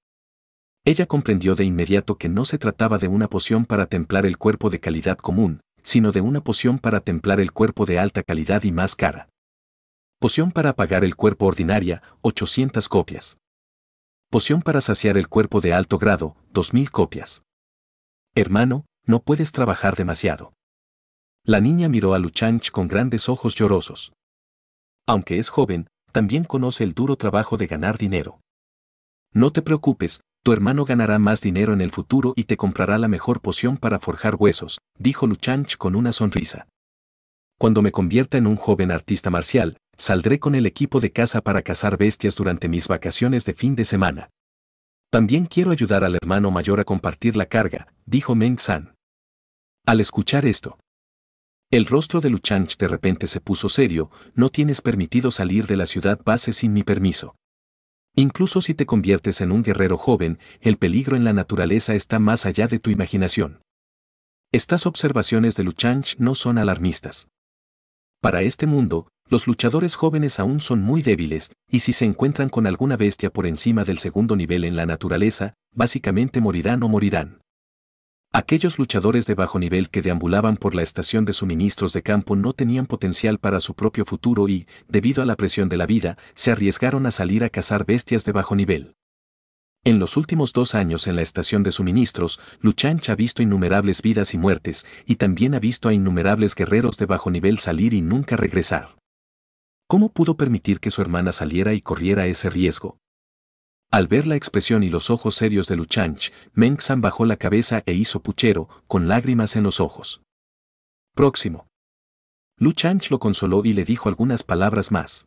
Ella comprendió de inmediato que no se trataba de una poción para templar el cuerpo de calidad común, sino de una poción para templar el cuerpo de alta calidad y más cara. Poción para apagar el cuerpo ordinaria, 800 copias. Poción para saciar el cuerpo de alto grado, dos mil copias. Hermano, no puedes trabajar demasiado. La niña miró a Luchanch con grandes ojos llorosos. Aunque es joven, también conoce el duro trabajo de ganar dinero. No te preocupes, tu hermano ganará más dinero en el futuro y te comprará la mejor poción para forjar huesos, dijo Luchanch con una sonrisa. Cuando me convierta en un joven artista marcial, saldré con el equipo de caza para cazar bestias durante mis vacaciones de fin de semana. También quiero ayudar al hermano mayor a compartir la carga, dijo Meng San. Al escuchar esto, el rostro de Luchanch de repente se puso serio, no tienes permitido salir de la ciudad base sin mi permiso. Incluso si te conviertes en un guerrero joven, el peligro en la naturaleza está más allá de tu imaginación. Estas observaciones de Luchanch no son alarmistas. Para este mundo, los luchadores jóvenes aún son muy débiles, y si se encuentran con alguna bestia por encima del segundo nivel en la naturaleza, básicamente morirán o morirán. Aquellos luchadores de bajo nivel que deambulaban por la estación de suministros de campo no tenían potencial para su propio futuro y, debido a la presión de la vida, se arriesgaron a salir a cazar bestias de bajo nivel. En los últimos dos años en la estación de suministros, Luchancha ha visto innumerables vidas y muertes, y también ha visto a innumerables guerreros de bajo nivel salir y nunca regresar. ¿Cómo pudo permitir que su hermana saliera y corriera ese riesgo? Al ver la expresión y los ojos serios de Luchanch, San bajó la cabeza e hizo puchero, con lágrimas en los ojos. Próximo. Luchanch lo consoló y le dijo algunas palabras más.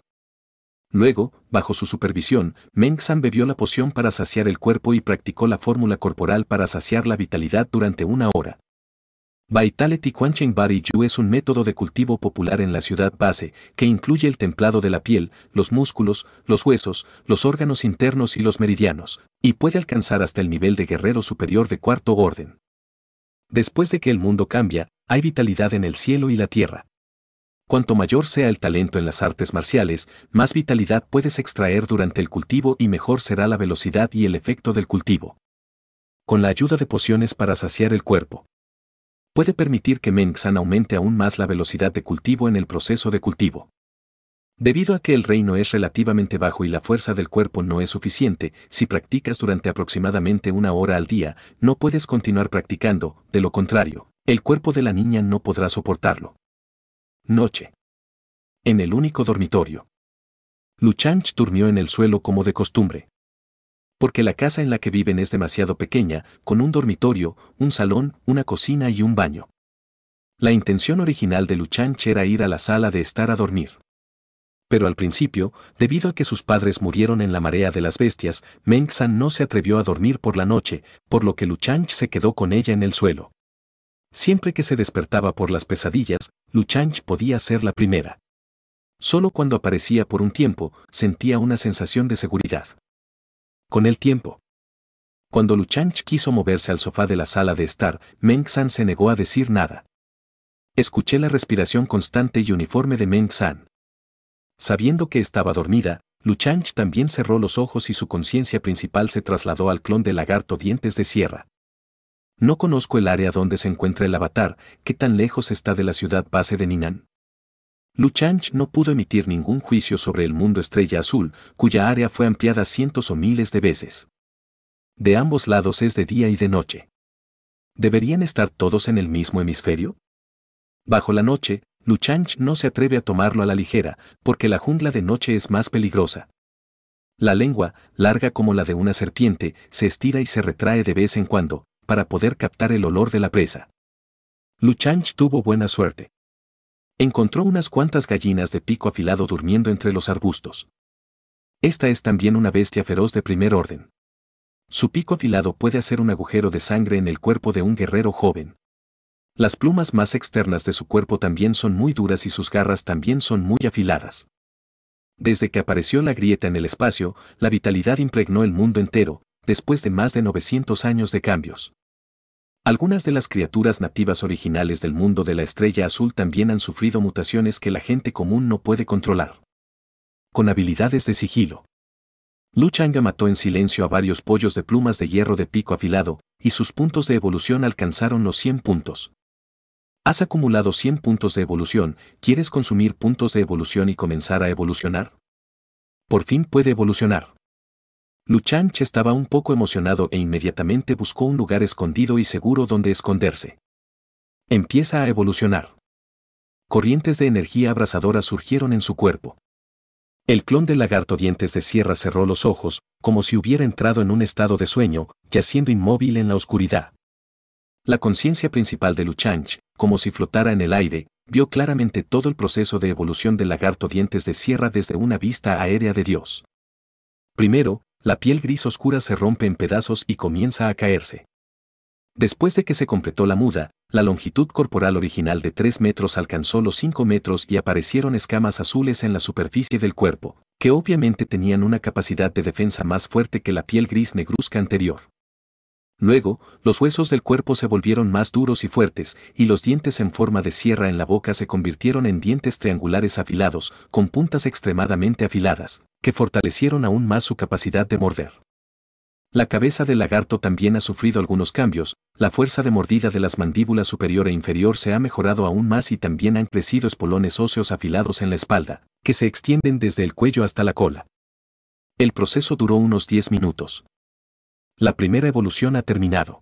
Luego, bajo su supervisión, San bebió la poción para saciar el cuerpo y practicó la fórmula corporal para saciar la vitalidad durante una hora. Vitality Quenching Bari Yu es un método de cultivo popular en la ciudad base, que incluye el templado de la piel, los músculos, los huesos, los órganos internos y los meridianos, y puede alcanzar hasta el nivel de guerrero superior de cuarto orden. Después de que el mundo cambia, hay vitalidad en el cielo y la tierra. Cuanto mayor sea el talento en las artes marciales, más vitalidad puedes extraer durante el cultivo y mejor será la velocidad y el efecto del cultivo. Con la ayuda de pociones para saciar el cuerpo, puede permitir que Mengxan aumente aún más la velocidad de cultivo en el proceso de cultivo. Debido a que el reino es relativamente bajo y la fuerza del cuerpo no es suficiente, si practicas durante aproximadamente una hora al día, no puedes continuar practicando, de lo contrario, el cuerpo de la niña no podrá soportarlo. Noche. En el único dormitorio. Luchanch durmió en el suelo como de costumbre porque la casa en la que viven es demasiado pequeña, con un dormitorio, un salón, una cocina y un baño. La intención original de Luchanch era ir a la sala de estar a dormir. Pero al principio, debido a que sus padres murieron en la marea de las bestias, Mengsan no se atrevió a dormir por la noche, por lo que Luchanch se quedó con ella en el suelo. Siempre que se despertaba por las pesadillas, Luchanch podía ser la primera. Solo cuando aparecía por un tiempo, sentía una sensación de seguridad con el tiempo. Cuando Luchanch quiso moverse al sofá de la sala de estar, Meng San se negó a decir nada. Escuché la respiración constante y uniforme de Meng San. Sabiendo que estaba dormida, Luchanch también cerró los ojos y su conciencia principal se trasladó al clon de lagarto dientes de sierra. No conozco el área donde se encuentra el avatar, qué tan lejos está de la ciudad base de Ninan. Luchanch no pudo emitir ningún juicio sobre el mundo estrella azul, cuya área fue ampliada cientos o miles de veces. De ambos lados es de día y de noche. ¿Deberían estar todos en el mismo hemisferio? Bajo la noche, Luchanch no se atreve a tomarlo a la ligera, porque la jungla de noche es más peligrosa. La lengua, larga como la de una serpiente, se estira y se retrae de vez en cuando, para poder captar el olor de la presa. Luchanch tuvo buena suerte. Encontró unas cuantas gallinas de pico afilado durmiendo entre los arbustos. Esta es también una bestia feroz de primer orden. Su pico afilado puede hacer un agujero de sangre en el cuerpo de un guerrero joven. Las plumas más externas de su cuerpo también son muy duras y sus garras también son muy afiladas. Desde que apareció la grieta en el espacio, la vitalidad impregnó el mundo entero, después de más de 900 años de cambios. Algunas de las criaturas nativas originales del mundo de la estrella azul también han sufrido mutaciones que la gente común no puede controlar. Con habilidades de sigilo. Luchanga mató en silencio a varios pollos de plumas de hierro de pico afilado, y sus puntos de evolución alcanzaron los 100 puntos. Has acumulado 100 puntos de evolución, ¿quieres consumir puntos de evolución y comenzar a evolucionar? Por fin puede evolucionar. Luchanch estaba un poco emocionado e inmediatamente buscó un lugar escondido y seguro donde esconderse. Empieza a evolucionar. Corrientes de energía abrasadora surgieron en su cuerpo. El clon del lagarto dientes de sierra cerró los ojos, como si hubiera entrado en un estado de sueño, yaciendo inmóvil en la oscuridad. La conciencia principal de Luchanch, como si flotara en el aire, vio claramente todo el proceso de evolución del lagarto dientes de sierra desde una vista aérea de Dios. Primero, la piel gris oscura se rompe en pedazos y comienza a caerse. Después de que se completó la muda, la longitud corporal original de 3 metros alcanzó los 5 metros y aparecieron escamas azules en la superficie del cuerpo, que obviamente tenían una capacidad de defensa más fuerte que la piel gris negruzca anterior. Luego, los huesos del cuerpo se volvieron más duros y fuertes, y los dientes en forma de sierra en la boca se convirtieron en dientes triangulares afilados, con puntas extremadamente afiladas, que fortalecieron aún más su capacidad de morder. La cabeza del lagarto también ha sufrido algunos cambios, la fuerza de mordida de las mandíbulas superior e inferior se ha mejorado aún más y también han crecido espolones óseos afilados en la espalda, que se extienden desde el cuello hasta la cola. El proceso duró unos 10 minutos. La primera evolución ha terminado.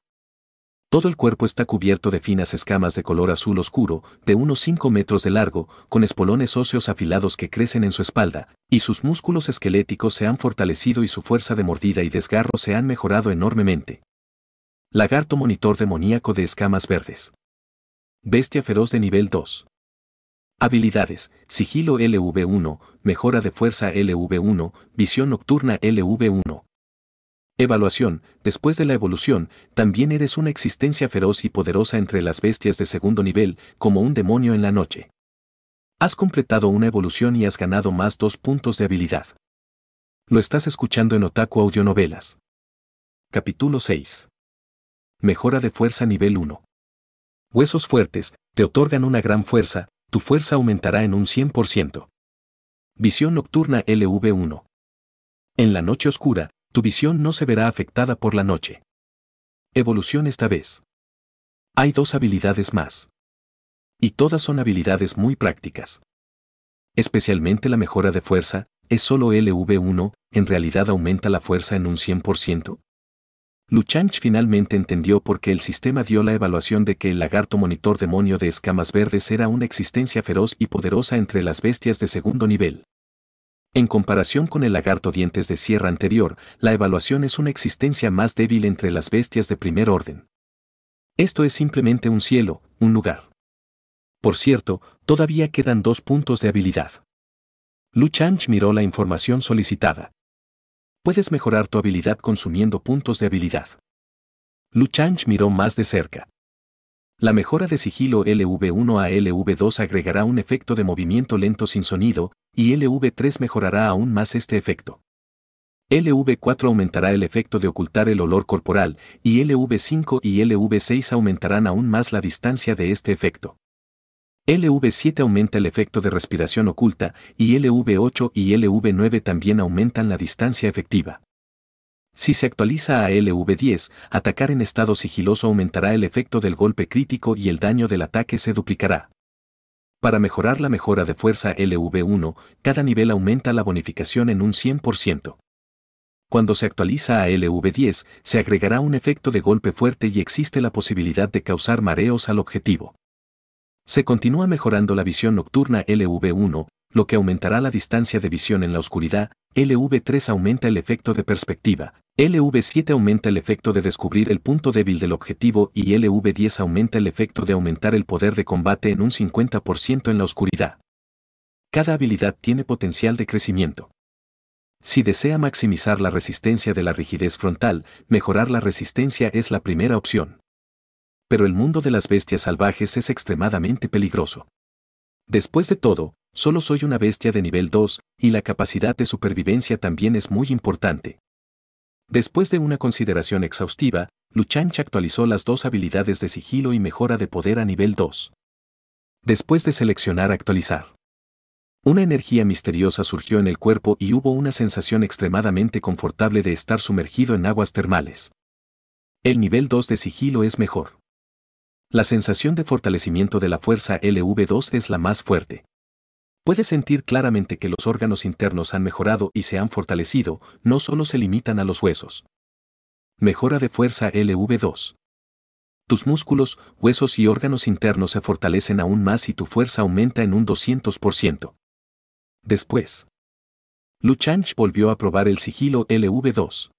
Todo el cuerpo está cubierto de finas escamas de color azul oscuro, de unos 5 metros de largo, con espolones óseos afilados que crecen en su espalda, y sus músculos esqueléticos se han fortalecido y su fuerza de mordida y desgarro se han mejorado enormemente. Lagarto monitor demoníaco de escamas verdes. Bestia feroz de nivel 2. Habilidades, sigilo LV1, mejora de fuerza LV1, visión nocturna LV1. Evaluación. Después de la evolución, también eres una existencia feroz y poderosa entre las bestias de segundo nivel, como un demonio en la noche. Has completado una evolución y has ganado más dos puntos de habilidad. Lo estás escuchando en Otaku Audionovelas. Capítulo 6. Mejora de fuerza nivel 1. Huesos fuertes, te otorgan una gran fuerza, tu fuerza aumentará en un 100%. Visión nocturna LV1. En la noche oscura, tu visión no se verá afectada por la noche. Evolución esta vez. Hay dos habilidades más. Y todas son habilidades muy prácticas. Especialmente la mejora de fuerza, es solo LV1, en realidad aumenta la fuerza en un 100%. Luchanch finalmente entendió por qué el sistema dio la evaluación de que el lagarto monitor demonio de escamas verdes era una existencia feroz y poderosa entre las bestias de segundo nivel. En comparación con el lagarto dientes de sierra anterior, la evaluación es una existencia más débil entre las bestias de primer orden. Esto es simplemente un cielo, un lugar. Por cierto, todavía quedan dos puntos de habilidad. Lu miró la información solicitada. Puedes mejorar tu habilidad consumiendo puntos de habilidad. Lu miró más de cerca. La mejora de sigilo LV1 a LV2 agregará un efecto de movimiento lento sin sonido, y LV3 mejorará aún más este efecto. LV4 aumentará el efecto de ocultar el olor corporal, y LV5 y LV6 aumentarán aún más la distancia de este efecto. LV7 aumenta el efecto de respiración oculta, y LV8 y LV9 también aumentan la distancia efectiva. Si se actualiza a LV10, atacar en estado sigiloso aumentará el efecto del golpe crítico y el daño del ataque se duplicará. Para mejorar la mejora de fuerza LV1, cada nivel aumenta la bonificación en un 100%. Cuando se actualiza a LV10, se agregará un efecto de golpe fuerte y existe la posibilidad de causar mareos al objetivo. Se continúa mejorando la visión nocturna LV1, lo que aumentará la distancia de visión en la oscuridad, LV3 aumenta el efecto de perspectiva, LV7 aumenta el efecto de descubrir el punto débil del objetivo y LV10 aumenta el efecto de aumentar el poder de combate en un 50% en la oscuridad. Cada habilidad tiene potencial de crecimiento. Si desea maximizar la resistencia de la rigidez frontal, mejorar la resistencia es la primera opción. Pero el mundo de las bestias salvajes es extremadamente peligroso. Después de todo, Solo soy una bestia de nivel 2, y la capacidad de supervivencia también es muy importante. Después de una consideración exhaustiva, Luchancha actualizó las dos habilidades de sigilo y mejora de poder a nivel 2. Después de seleccionar actualizar. Una energía misteriosa surgió en el cuerpo y hubo una sensación extremadamente confortable de estar sumergido en aguas termales. El nivel 2 de sigilo es mejor. La sensación de fortalecimiento de la fuerza LV2 es la más fuerte. Puedes sentir claramente que los órganos internos han mejorado y se han fortalecido, no solo se limitan a los huesos. Mejora de fuerza LV2. Tus músculos, huesos y órganos internos se fortalecen aún más y tu fuerza aumenta en un 200%. Después, Luchanch volvió a probar el sigilo LV2.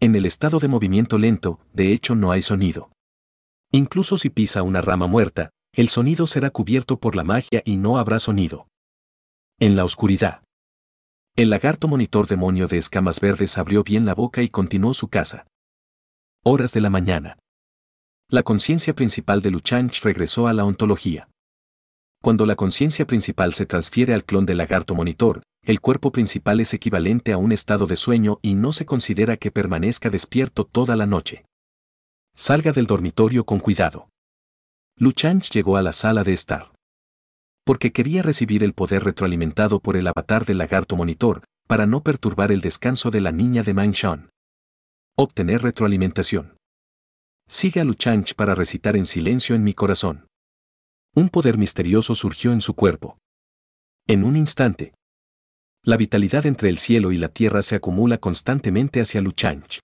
En el estado de movimiento lento, de hecho no hay sonido. Incluso si pisa una rama muerta, el sonido será cubierto por la magia y no habrá sonido. En la oscuridad. El lagarto monitor demonio de escamas verdes abrió bien la boca y continuó su caza. Horas de la mañana. La conciencia principal de Luchanch regresó a la ontología. Cuando la conciencia principal se transfiere al clon del lagarto monitor, el cuerpo principal es equivalente a un estado de sueño y no se considera que permanezca despierto toda la noche. Salga del dormitorio con cuidado. Luchanch llegó a la sala de estar porque quería recibir el poder retroalimentado por el avatar del lagarto monitor, para no perturbar el descanso de la niña de Manshan. Obtener retroalimentación. Sigue a Luchanch para recitar en silencio en mi corazón. Un poder misterioso surgió en su cuerpo. En un instante. La vitalidad entre el cielo y la tierra se acumula constantemente hacia Luchanch.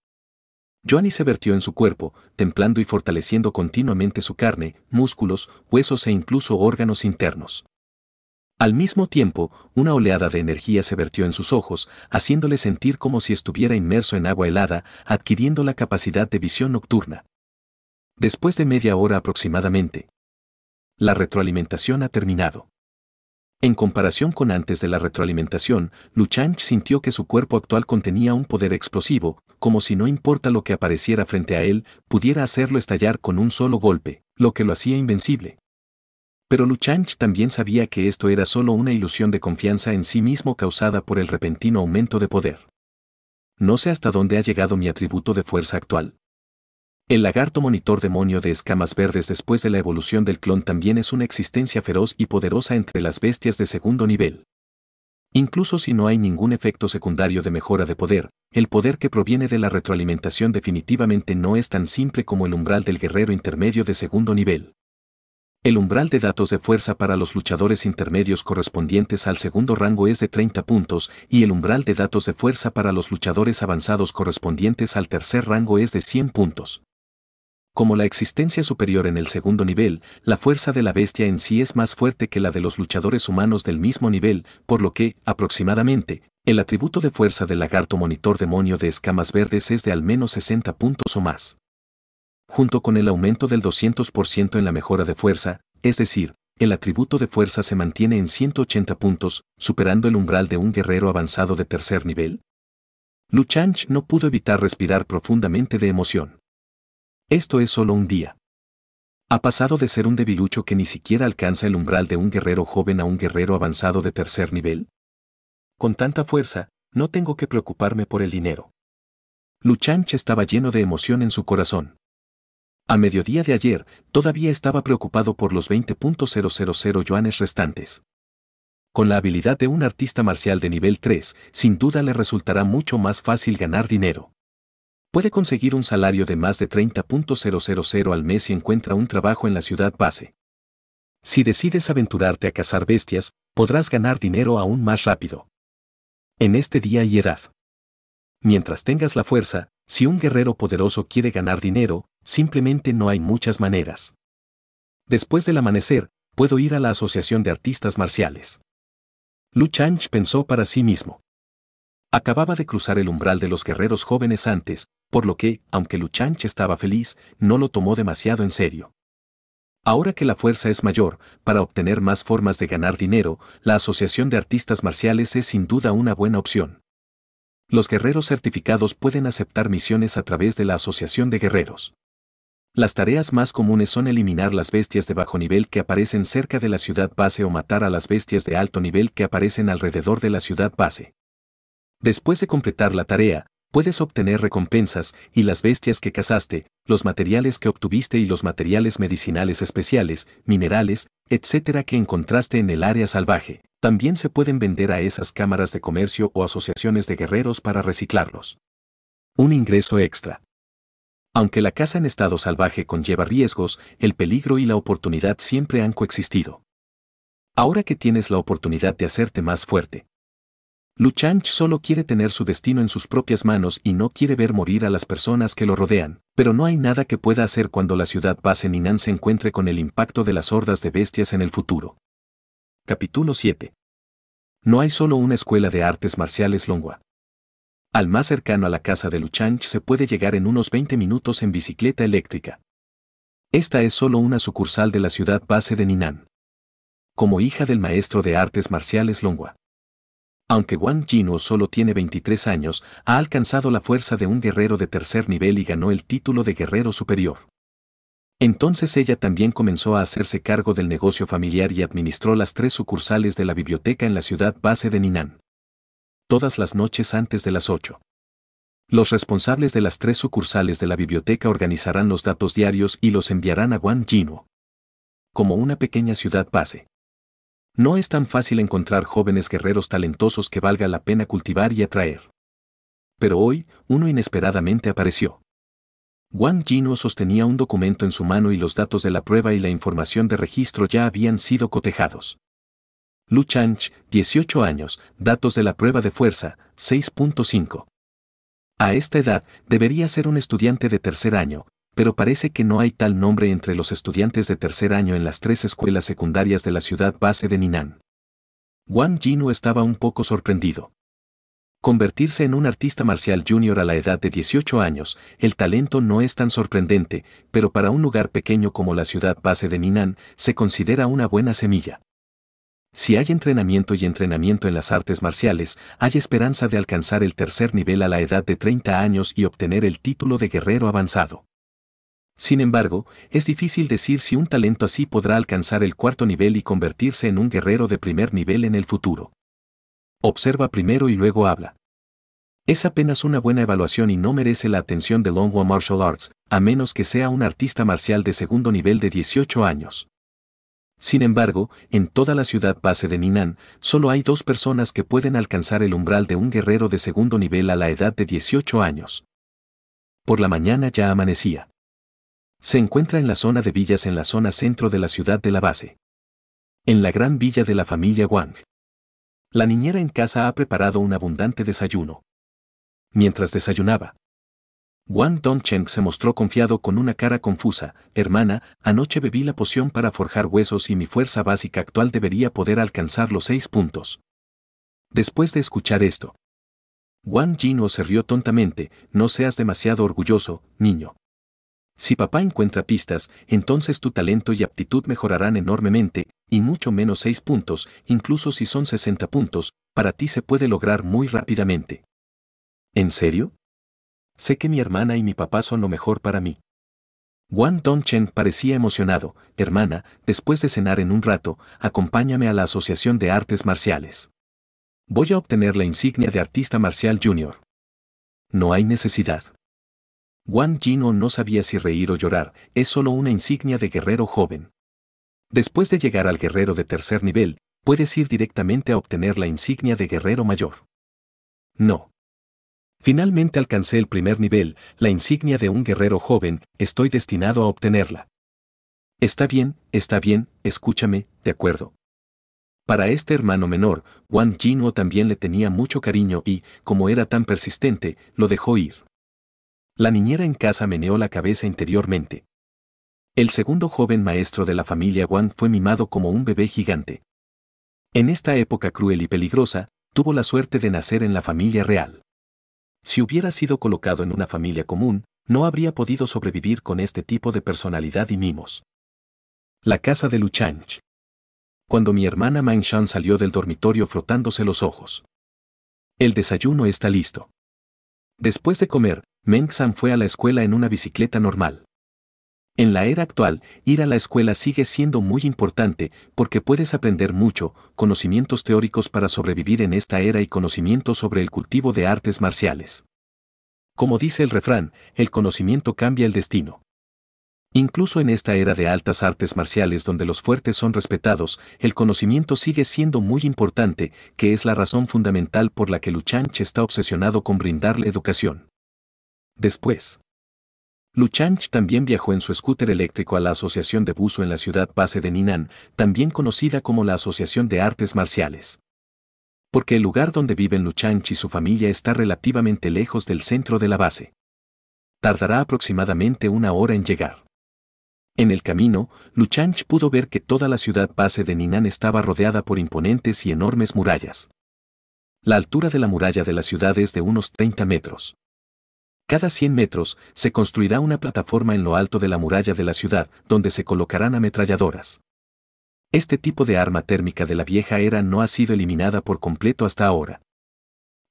Johnny se vertió en su cuerpo, templando y fortaleciendo continuamente su carne, músculos, huesos e incluso órganos internos. Al mismo tiempo, una oleada de energía se vertió en sus ojos, haciéndole sentir como si estuviera inmerso en agua helada, adquiriendo la capacidad de visión nocturna. Después de media hora aproximadamente, la retroalimentación ha terminado. En comparación con antes de la retroalimentación, Luchang sintió que su cuerpo actual contenía un poder explosivo, como si no importa lo que apareciera frente a él, pudiera hacerlo estallar con un solo golpe, lo que lo hacía invencible. Pero Luchanch también sabía que esto era solo una ilusión de confianza en sí mismo causada por el repentino aumento de poder. No sé hasta dónde ha llegado mi atributo de fuerza actual. El lagarto monitor demonio de escamas verdes después de la evolución del clon también es una existencia feroz y poderosa entre las bestias de segundo nivel. Incluso si no hay ningún efecto secundario de mejora de poder, el poder que proviene de la retroalimentación definitivamente no es tan simple como el umbral del guerrero intermedio de segundo nivel. El umbral de datos de fuerza para los luchadores intermedios correspondientes al segundo rango es de 30 puntos y el umbral de datos de fuerza para los luchadores avanzados correspondientes al tercer rango es de 100 puntos. Como la existencia superior en el segundo nivel, la fuerza de la bestia en sí es más fuerte que la de los luchadores humanos del mismo nivel, por lo que, aproximadamente, el atributo de fuerza del lagarto monitor demonio de escamas verdes es de al menos 60 puntos o más junto con el aumento del 200% en la mejora de fuerza, es decir, el atributo de fuerza se mantiene en 180 puntos, superando el umbral de un guerrero avanzado de tercer nivel. Luchanch no pudo evitar respirar profundamente de emoción. Esto es solo un día. Ha pasado de ser un debilucho que ni siquiera alcanza el umbral de un guerrero joven a un guerrero avanzado de tercer nivel. Con tanta fuerza, no tengo que preocuparme por el dinero. Luchanch estaba lleno de emoción en su corazón. A mediodía de ayer, todavía estaba preocupado por los 20.000 yuanes restantes. Con la habilidad de un artista marcial de nivel 3, sin duda le resultará mucho más fácil ganar dinero. Puede conseguir un salario de más de 30.000 al mes si encuentra un trabajo en la ciudad base. Si decides aventurarte a cazar bestias, podrás ganar dinero aún más rápido. En este día y edad. Mientras tengas la fuerza, si un guerrero poderoso quiere ganar dinero, simplemente no hay muchas maneras. Después del amanecer, puedo ir a la Asociación de Artistas Marciales. Lu pensó para sí mismo. Acababa de cruzar el umbral de los guerreros jóvenes antes, por lo que, aunque Lu estaba feliz, no lo tomó demasiado en serio. Ahora que la fuerza es mayor, para obtener más formas de ganar dinero, la Asociación de Artistas Marciales es sin duda una buena opción. Los guerreros certificados pueden aceptar misiones a través de la Asociación de Guerreros. Las tareas más comunes son eliminar las bestias de bajo nivel que aparecen cerca de la ciudad base o matar a las bestias de alto nivel que aparecen alrededor de la ciudad base. Después de completar la tarea, puedes obtener recompensas y las bestias que cazaste, los materiales que obtuviste y los materiales medicinales especiales, minerales, etcétera que encontraste en el área salvaje. También se pueden vender a esas cámaras de comercio o asociaciones de guerreros para reciclarlos. Un ingreso extra. Aunque la casa en estado salvaje conlleva riesgos, el peligro y la oportunidad siempre han coexistido. Ahora que tienes la oportunidad de hacerte más fuerte. Luchanch solo quiere tener su destino en sus propias manos y no quiere ver morir a las personas que lo rodean, pero no hay nada que pueda hacer cuando la ciudad base Ninan se encuentre con el impacto de las hordas de bestias en el futuro. Capítulo 7. No hay solo una escuela de artes marciales longua. Al más cercano a la casa de Luchanch se puede llegar en unos 20 minutos en bicicleta eléctrica. Esta es solo una sucursal de la ciudad base de Ninan. Como hija del maestro de artes marciales Longua. Aunque Wang Jinuo solo tiene 23 años, ha alcanzado la fuerza de un guerrero de tercer nivel y ganó el título de guerrero superior. Entonces ella también comenzó a hacerse cargo del negocio familiar y administró las tres sucursales de la biblioteca en la ciudad base de Ninan todas las noches antes de las 8. Los responsables de las tres sucursales de la biblioteca organizarán los datos diarios y los enviarán a Wang Jino. Como una pequeña ciudad base. No es tan fácil encontrar jóvenes guerreros talentosos que valga la pena cultivar y atraer. Pero hoy, uno inesperadamente apareció. Wang Jinwo sostenía un documento en su mano y los datos de la prueba y la información de registro ya habían sido cotejados. Lu Chanch, 18 años, datos de la prueba de fuerza, 6.5. A esta edad, debería ser un estudiante de tercer año, pero parece que no hay tal nombre entre los estudiantes de tercer año en las tres escuelas secundarias de la ciudad base de Ninan. Wang Jinu estaba un poco sorprendido. Convertirse en un artista marcial junior a la edad de 18 años, el talento no es tan sorprendente, pero para un lugar pequeño como la ciudad base de Ninan, se considera una buena semilla. Si hay entrenamiento y entrenamiento en las artes marciales, hay esperanza de alcanzar el tercer nivel a la edad de 30 años y obtener el título de guerrero avanzado. Sin embargo, es difícil decir si un talento así podrá alcanzar el cuarto nivel y convertirse en un guerrero de primer nivel en el futuro. Observa primero y luego habla. Es apenas una buena evaluación y no merece la atención de Longwa Martial Arts, a menos que sea un artista marcial de segundo nivel de 18 años. Sin embargo, en toda la ciudad base de Ninan, solo hay dos personas que pueden alcanzar el umbral de un guerrero de segundo nivel a la edad de 18 años. Por la mañana ya amanecía. Se encuentra en la zona de villas en la zona centro de la ciudad de la base. En la gran villa de la familia Wang. La niñera en casa ha preparado un abundante desayuno. Mientras desayunaba, Wang Dongcheng se mostró confiado con una cara confusa. Hermana, anoche bebí la poción para forjar huesos y mi fuerza básica actual debería poder alcanzar los seis puntos. Después de escuchar esto, Wang o se rió tontamente, no seas demasiado orgulloso, niño. Si papá encuentra pistas, entonces tu talento y aptitud mejorarán enormemente, y mucho menos seis puntos, incluso si son 60 puntos, para ti se puede lograr muy rápidamente. ¿En serio? Sé que mi hermana y mi papá son lo mejor para mí. Wang Dongchen parecía emocionado, hermana, después de cenar en un rato, acompáñame a la Asociación de Artes Marciales. Voy a obtener la insignia de artista marcial junior. No hay necesidad. Wang Jino no sabía si reír o llorar, es solo una insignia de guerrero joven. Después de llegar al guerrero de tercer nivel, puedes ir directamente a obtener la insignia de guerrero mayor. No. Finalmente alcancé el primer nivel, la insignia de un guerrero joven, estoy destinado a obtenerla. Está bien, está bien, escúchame, de acuerdo. Para este hermano menor, Wang Jinwo también le tenía mucho cariño y, como era tan persistente, lo dejó ir. La niñera en casa meneó la cabeza interiormente. El segundo joven maestro de la familia Wang fue mimado como un bebé gigante. En esta época cruel y peligrosa, tuvo la suerte de nacer en la familia real. Si hubiera sido colocado en una familia común, no habría podido sobrevivir con este tipo de personalidad y mimos. La casa de Luchang. Cuando mi hermana Mangshan salió del dormitorio frotándose los ojos. El desayuno está listo. Después de comer, San fue a la escuela en una bicicleta normal. En la era actual, ir a la escuela sigue siendo muy importante porque puedes aprender mucho, conocimientos teóricos para sobrevivir en esta era y conocimientos sobre el cultivo de artes marciales. Como dice el refrán, el conocimiento cambia el destino. Incluso en esta era de altas artes marciales donde los fuertes son respetados, el conocimiento sigue siendo muy importante, que es la razón fundamental por la que Luchanch está obsesionado con brindarle educación. Después, Luchanch también viajó en su scooter eléctrico a la Asociación de Buzo en la ciudad base de Ninan, también conocida como la Asociación de Artes Marciales. Porque el lugar donde viven Luchanch y su familia está relativamente lejos del centro de la base. Tardará aproximadamente una hora en llegar. En el camino, Luchanch pudo ver que toda la ciudad base de Ninan estaba rodeada por imponentes y enormes murallas. La altura de la muralla de la ciudad es de unos 30 metros cada 100 metros, se construirá una plataforma en lo alto de la muralla de la ciudad, donde se colocarán ametralladoras. Este tipo de arma térmica de la vieja era no ha sido eliminada por completo hasta ahora.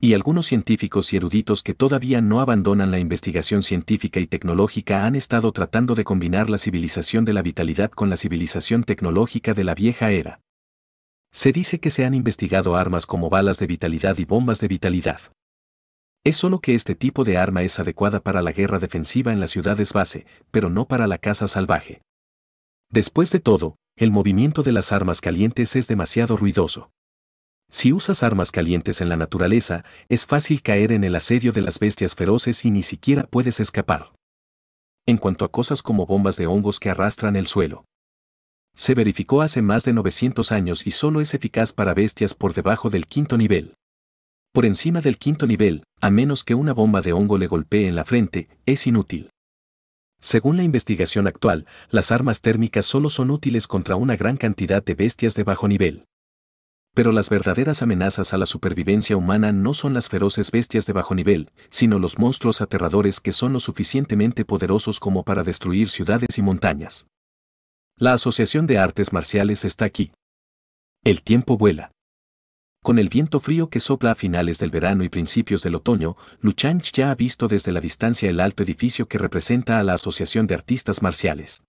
Y algunos científicos y eruditos que todavía no abandonan la investigación científica y tecnológica han estado tratando de combinar la civilización de la vitalidad con la civilización tecnológica de la vieja era. Se dice que se han investigado armas como balas de vitalidad y bombas de vitalidad. Es solo que este tipo de arma es adecuada para la guerra defensiva en las ciudades base, pero no para la caza salvaje. Después de todo, el movimiento de las armas calientes es demasiado ruidoso. Si usas armas calientes en la naturaleza, es fácil caer en el asedio de las bestias feroces y ni siquiera puedes escapar. En cuanto a cosas como bombas de hongos que arrastran el suelo, se verificó hace más de 900 años y solo es eficaz para bestias por debajo del quinto nivel. Por encima del quinto nivel, a menos que una bomba de hongo le golpee en la frente, es inútil. Según la investigación actual, las armas térmicas solo son útiles contra una gran cantidad de bestias de bajo nivel. Pero las verdaderas amenazas a la supervivencia humana no son las feroces bestias de bajo nivel, sino los monstruos aterradores que son lo suficientemente poderosos como para destruir ciudades y montañas. La Asociación de Artes Marciales está aquí. El tiempo vuela. Con el viento frío que sopla a finales del verano y principios del otoño, Luchanch ya ha visto desde la distancia el alto edificio que representa a la Asociación de Artistas Marciales.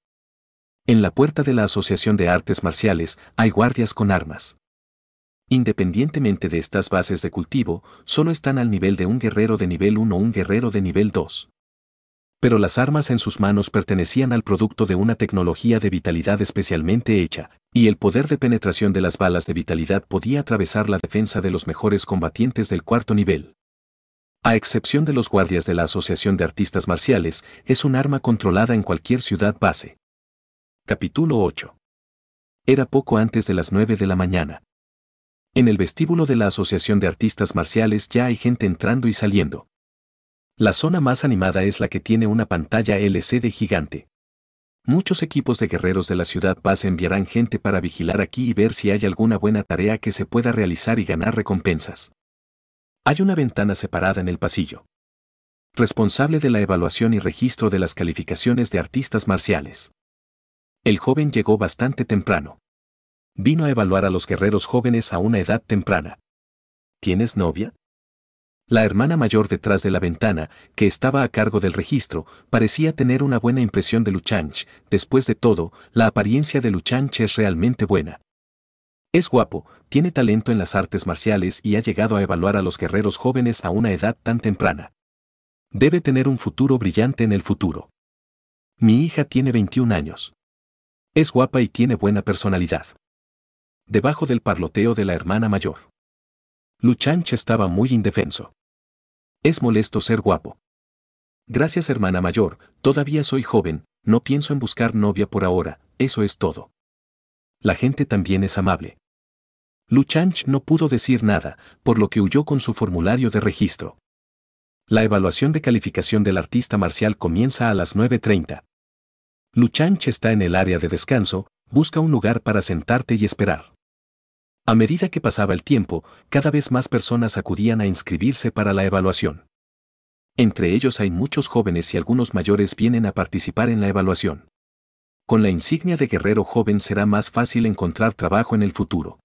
En la puerta de la Asociación de Artes Marciales hay guardias con armas. Independientemente de estas bases de cultivo, solo están al nivel de un guerrero de nivel 1 o un guerrero de nivel 2 pero las armas en sus manos pertenecían al producto de una tecnología de vitalidad especialmente hecha, y el poder de penetración de las balas de vitalidad podía atravesar la defensa de los mejores combatientes del cuarto nivel. A excepción de los guardias de la Asociación de Artistas Marciales, es un arma controlada en cualquier ciudad base. Capítulo 8. Era poco antes de las 9 de la mañana. En el vestíbulo de la Asociación de Artistas Marciales ya hay gente entrando y saliendo. La zona más animada es la que tiene una pantalla LCD gigante. Muchos equipos de guerreros de la ciudad base enviarán gente para vigilar aquí y ver si hay alguna buena tarea que se pueda realizar y ganar recompensas. Hay una ventana separada en el pasillo. Responsable de la evaluación y registro de las calificaciones de artistas marciales. El joven llegó bastante temprano. Vino a evaluar a los guerreros jóvenes a una edad temprana. ¿Tienes novia? La hermana mayor detrás de la ventana, que estaba a cargo del registro, parecía tener una buena impresión de Luchanch. Después de todo, la apariencia de Luchanch es realmente buena. Es guapo, tiene talento en las artes marciales y ha llegado a evaluar a los guerreros jóvenes a una edad tan temprana. Debe tener un futuro brillante en el futuro. Mi hija tiene 21 años. Es guapa y tiene buena personalidad. Debajo del parloteo de la hermana mayor. Luchanch estaba muy indefenso. Es molesto ser guapo. Gracias hermana mayor, todavía soy joven, no pienso en buscar novia por ahora, eso es todo. La gente también es amable. Luchanch no pudo decir nada, por lo que huyó con su formulario de registro. La evaluación de calificación del artista marcial comienza a las 9.30. Luchanch está en el área de descanso, busca un lugar para sentarte y esperar. A medida que pasaba el tiempo, cada vez más personas acudían a inscribirse para la evaluación. Entre ellos hay muchos jóvenes y algunos mayores vienen a participar en la evaluación. Con la insignia de guerrero joven será más fácil encontrar trabajo en el futuro.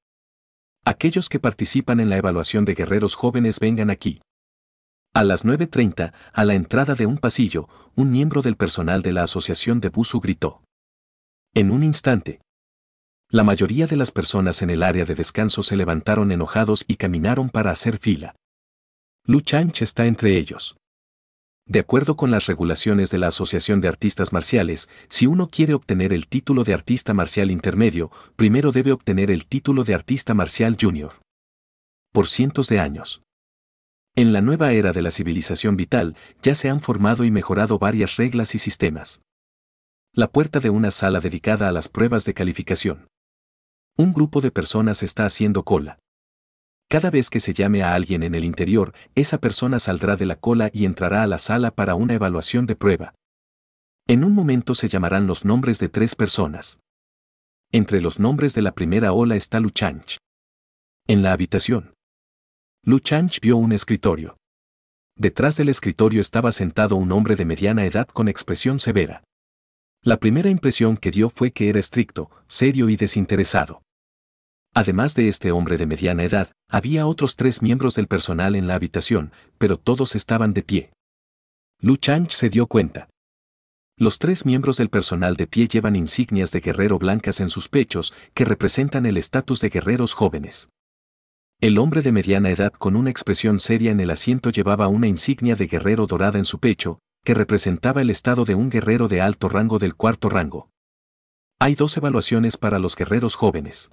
Aquellos que participan en la evaluación de guerreros jóvenes vengan aquí. A las 9.30, a la entrada de un pasillo, un miembro del personal de la asociación de Busu gritó. En un instante, la mayoría de las personas en el área de descanso se levantaron enojados y caminaron para hacer fila. Lu está entre ellos. De acuerdo con las regulaciones de la Asociación de Artistas Marciales, si uno quiere obtener el título de artista marcial intermedio, primero debe obtener el título de artista marcial junior. Por cientos de años. En la nueva era de la civilización vital ya se han formado y mejorado varias reglas y sistemas. La puerta de una sala dedicada a las pruebas de calificación un grupo de personas está haciendo cola. Cada vez que se llame a alguien en el interior, esa persona saldrá de la cola y entrará a la sala para una evaluación de prueba. En un momento se llamarán los nombres de tres personas. Entre los nombres de la primera ola está Luchanch. En la habitación. Luchanch vio un escritorio. Detrás del escritorio estaba sentado un hombre de mediana edad con expresión severa. La primera impresión que dio fue que era estricto, serio y desinteresado. Además de este hombre de mediana edad, había otros tres miembros del personal en la habitación, pero todos estaban de pie. Lu Chang se dio cuenta. Los tres miembros del personal de pie llevan insignias de guerrero blancas en sus pechos que representan el estatus de guerreros jóvenes. El hombre de mediana edad con una expresión seria en el asiento llevaba una insignia de guerrero dorada en su pecho, que representaba el estado de un guerrero de alto rango del cuarto rango. Hay dos evaluaciones para los guerreros jóvenes.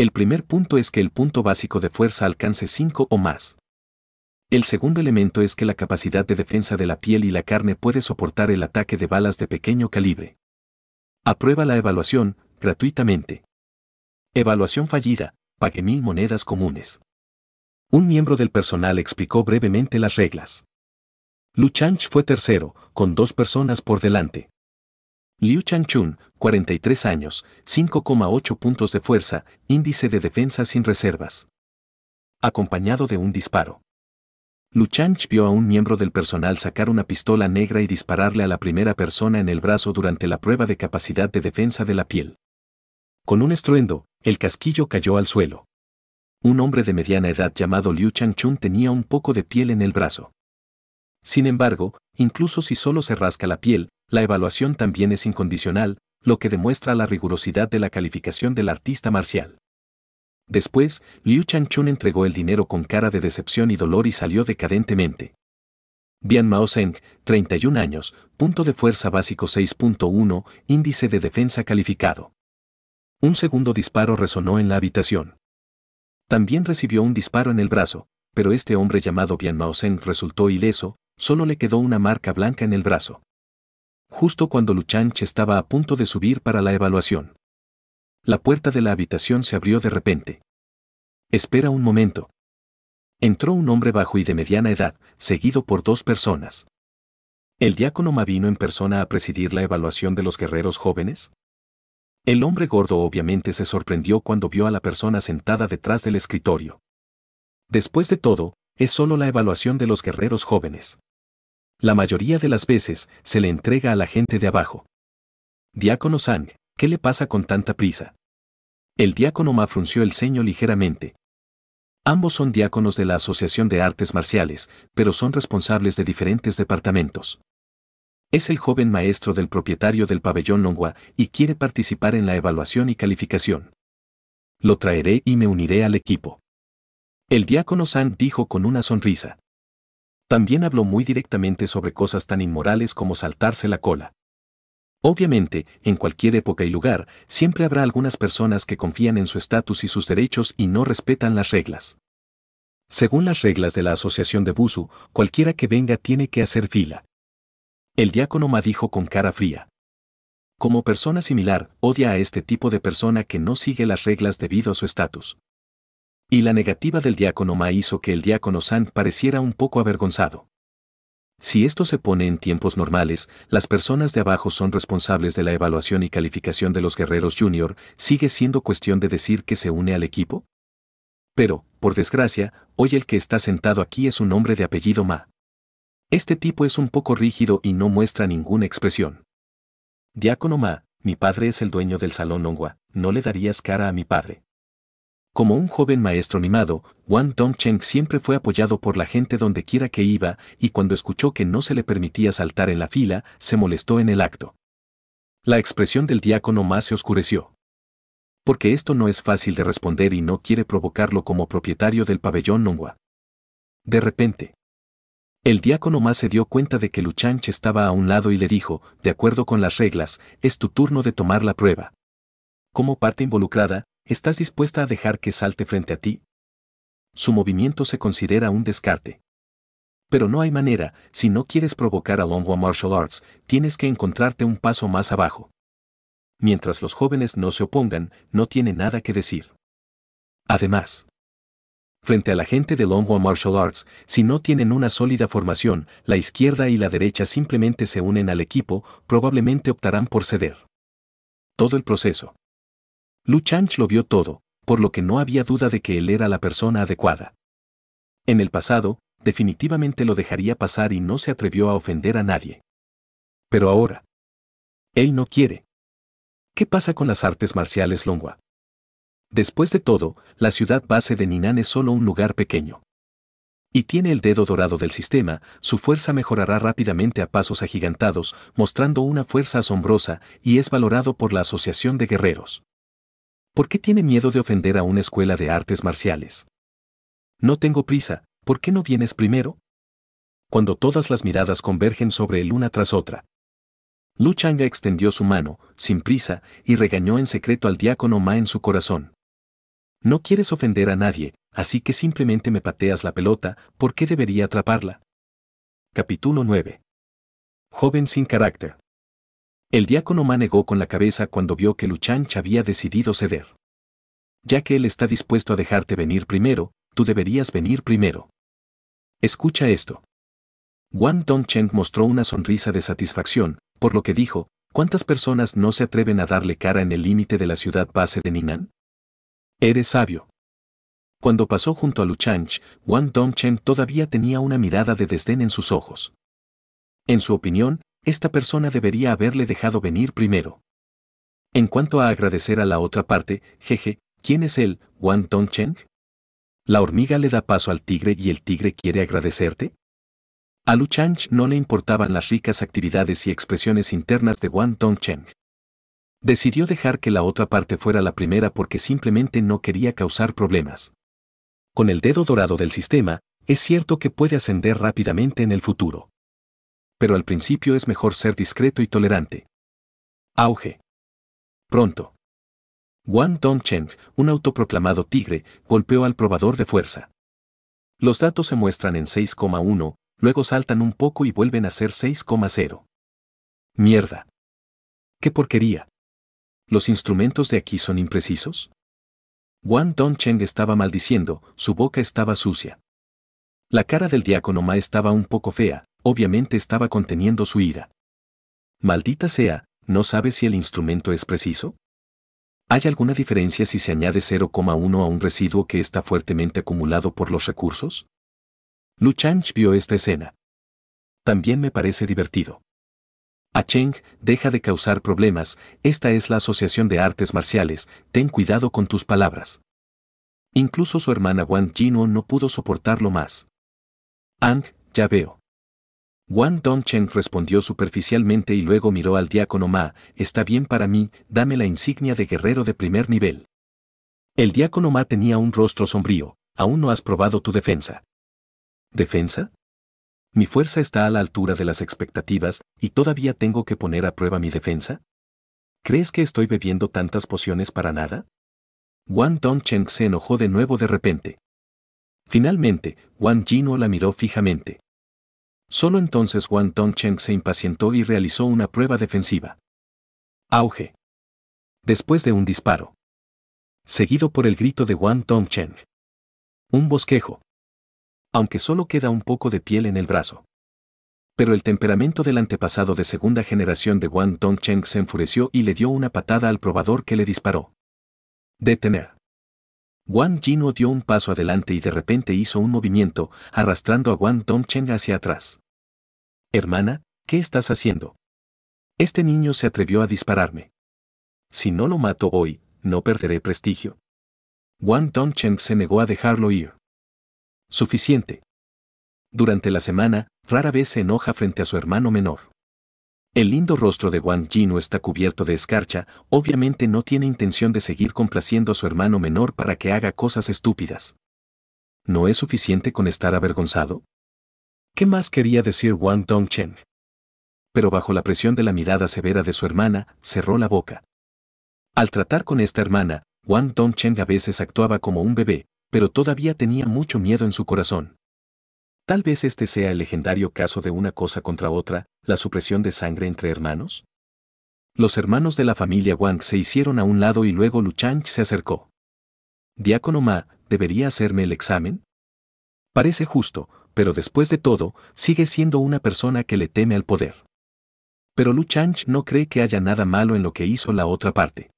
El primer punto es que el punto básico de fuerza alcance 5 o más. El segundo elemento es que la capacidad de defensa de la piel y la carne puede soportar el ataque de balas de pequeño calibre. Aprueba la evaluación, gratuitamente. Evaluación fallida, pague mil monedas comunes. Un miembro del personal explicó brevemente las reglas. Luchanch fue tercero, con dos personas por delante. Liu Changchun, 43 años, 5,8 puntos de fuerza, índice de defensa sin reservas. Acompañado de un disparo. Luchanch vio a un miembro del personal sacar una pistola negra y dispararle a la primera persona en el brazo durante la prueba de capacidad de defensa de la piel. Con un estruendo, el casquillo cayó al suelo. Un hombre de mediana edad llamado Liu Changchun tenía un poco de piel en el brazo. Sin embargo, incluso si solo se rasca la piel, la evaluación también es incondicional, lo que demuestra la rigurosidad de la calificación del artista marcial. Después, Liu Changchun entregó el dinero con cara de decepción y dolor y salió decadentemente. Bian Mao Zeng, 31 años, punto de fuerza básico 6.1, índice de defensa calificado. Un segundo disparo resonó en la habitación. También recibió un disparo en el brazo, pero este hombre llamado Bian Mao resultó ileso, solo le quedó una marca blanca en el brazo justo cuando Luchanch estaba a punto de subir para la evaluación. La puerta de la habitación se abrió de repente. Espera un momento. Entró un hombre bajo y de mediana edad, seguido por dos personas. ¿El diácono vino en persona a presidir la evaluación de los guerreros jóvenes? El hombre gordo obviamente se sorprendió cuando vio a la persona sentada detrás del escritorio. Después de todo, es solo la evaluación de los guerreros jóvenes. La mayoría de las veces se le entrega a la gente de abajo. Diácono Sang, ¿qué le pasa con tanta prisa? El diácono Ma frunció el ceño ligeramente. Ambos son diáconos de la Asociación de Artes Marciales, pero son responsables de diferentes departamentos. Es el joven maestro del propietario del pabellón Longua y quiere participar en la evaluación y calificación. Lo traeré y me uniré al equipo. El diácono Sang dijo con una sonrisa. También habló muy directamente sobre cosas tan inmorales como saltarse la cola. Obviamente, en cualquier época y lugar, siempre habrá algunas personas que confían en su estatus y sus derechos y no respetan las reglas. Según las reglas de la Asociación de Busu, cualquiera que venga tiene que hacer fila. El diácono Ma dijo con cara fría. Como persona similar, odia a este tipo de persona que no sigue las reglas debido a su estatus. Y la negativa del diácono Ma hizo que el diácono San pareciera un poco avergonzado. Si esto se pone en tiempos normales, las personas de abajo son responsables de la evaluación y calificación de los guerreros junior, ¿sigue siendo cuestión de decir que se une al equipo? Pero, por desgracia, hoy el que está sentado aquí es un hombre de apellido Ma. Este tipo es un poco rígido y no muestra ninguna expresión. Diácono Ma, mi padre es el dueño del salón Ongwa, no le darías cara a mi padre. Como un joven maestro mimado, Wang Dongcheng siempre fue apoyado por la gente donde quiera que iba y cuando escuchó que no se le permitía saltar en la fila, se molestó en el acto. La expresión del diácono más se oscureció. Porque esto no es fácil de responder y no quiere provocarlo como propietario del pabellón Nongwa. De repente, el diácono más se dio cuenta de que Luchanch estaba a un lado y le dijo, de acuerdo con las reglas, es tu turno de tomar la prueba. Como parte involucrada, estás dispuesta a dejar que salte frente a ti. Su movimiento se considera un descarte. Pero no hay manera, si no quieres provocar a Longwa Martial Arts, tienes que encontrarte un paso más abajo. Mientras los jóvenes no se opongan, no tiene nada que decir. Además, frente a la gente de Longwa Martial Arts, si no tienen una sólida formación, la izquierda y la derecha simplemente se unen al equipo, probablemente optarán por ceder. Todo el proceso. Lu Chanch lo vio todo, por lo que no había duda de que él era la persona adecuada. En el pasado, definitivamente lo dejaría pasar y no se atrevió a ofender a nadie. Pero ahora. Él no quiere. ¿Qué pasa con las artes marciales Longua? Después de todo, la ciudad base de Ninan es solo un lugar pequeño. Y tiene el dedo dorado del sistema, su fuerza mejorará rápidamente a pasos agigantados, mostrando una fuerza asombrosa, y es valorado por la Asociación de Guerreros. ¿Por qué tiene miedo de ofender a una escuela de artes marciales? No tengo prisa, ¿por qué no vienes primero? Cuando todas las miradas convergen sobre él una tras otra. Luchanga extendió su mano, sin prisa, y regañó en secreto al diácono Ma en su corazón. No quieres ofender a nadie, así que simplemente me pateas la pelota, ¿por qué debería atraparla? Capítulo 9. Joven sin carácter. El diácono manegó con la cabeza cuando vio que Luchanch había decidido ceder. Ya que él está dispuesto a dejarte venir primero, tú deberías venir primero. Escucha esto. Wang Dongcheng mostró una sonrisa de satisfacción, por lo que dijo, ¿cuántas personas no se atreven a darle cara en el límite de la ciudad base de Ninan? Eres sabio. Cuando pasó junto a Luchanch, Wang Dongcheng todavía tenía una mirada de desdén en sus ojos. En su opinión, esta persona debería haberle dejado venir primero. En cuanto a agradecer a la otra parte, jeje, ¿quién es él, Wang Cheng? ¿La hormiga le da paso al tigre y el tigre quiere agradecerte? A Lu Chang no le importaban las ricas actividades y expresiones internas de Wang Cheng. Decidió dejar que la otra parte fuera la primera porque simplemente no quería causar problemas. Con el dedo dorado del sistema, es cierto que puede ascender rápidamente en el futuro pero al principio es mejor ser discreto y tolerante. Auge. Pronto. Wang Dongcheng, un autoproclamado tigre, golpeó al probador de fuerza. Los datos se muestran en 6,1, luego saltan un poco y vuelven a ser 6,0. Mierda. ¡Qué porquería! ¿Los instrumentos de aquí son imprecisos? Wang Dongcheng estaba maldiciendo, su boca estaba sucia. La cara del diácono Ma estaba un poco fea, obviamente estaba conteniendo su ira. Maldita sea, ¿no sabe si el instrumento es preciso? ¿Hay alguna diferencia si se añade 0,1 a un residuo que está fuertemente acumulado por los recursos? Lu Chang vio esta escena. También me parece divertido. A Cheng, deja de causar problemas, esta es la Asociación de Artes Marciales, ten cuidado con tus palabras. Incluso su hermana Wang Jinwon no pudo soportarlo más. Ang, ya veo. Wang Dongcheng respondió superficialmente y luego miró al diácono Ma, está bien para mí, dame la insignia de guerrero de primer nivel. El diácono Ma tenía un rostro sombrío, aún no has probado tu defensa. ¿Defensa? ¿Mi fuerza está a la altura de las expectativas y todavía tengo que poner a prueba mi defensa? ¿Crees que estoy bebiendo tantas pociones para nada? Wang Dongcheng se enojó de nuevo de repente. Finalmente, Wang Jinuo la miró fijamente. Solo entonces Tong Cheng se impacientó y realizó una prueba defensiva. Auge. Después de un disparo. Seguido por el grito de Tong Cheng. Un bosquejo. Aunque solo queda un poco de piel en el brazo. Pero el temperamento del antepasado de segunda generación de Tong Cheng se enfureció y le dio una patada al probador que le disparó. Detener. Wang Jin dio un paso adelante y de repente hizo un movimiento, arrastrando a Wang Dongcheng hacia atrás. Hermana, ¿qué estás haciendo? Este niño se atrevió a dispararme. Si no lo mato hoy, no perderé prestigio. Wang Dongcheng se negó a dejarlo ir. Suficiente. Durante la semana, rara vez se enoja frente a su hermano menor. El lindo rostro de Wang Jinu no está cubierto de escarcha, obviamente no tiene intención de seguir complaciendo a su hermano menor para que haga cosas estúpidas. ¿No es suficiente con estar avergonzado? ¿Qué más quería decir Wang Dongcheng? Pero bajo la presión de la mirada severa de su hermana, cerró la boca. Al tratar con esta hermana, Wang Dongcheng a veces actuaba como un bebé, pero todavía tenía mucho miedo en su corazón. Tal vez este sea el legendario caso de una cosa contra otra, la supresión de sangre entre hermanos. Los hermanos de la familia Wang se hicieron a un lado y luego Luchang se acercó. Diácono Ma, ¿debería hacerme el examen? Parece justo, pero después de todo, sigue siendo una persona que le teme al poder. Pero Lu no cree que haya nada malo en lo que hizo la otra parte.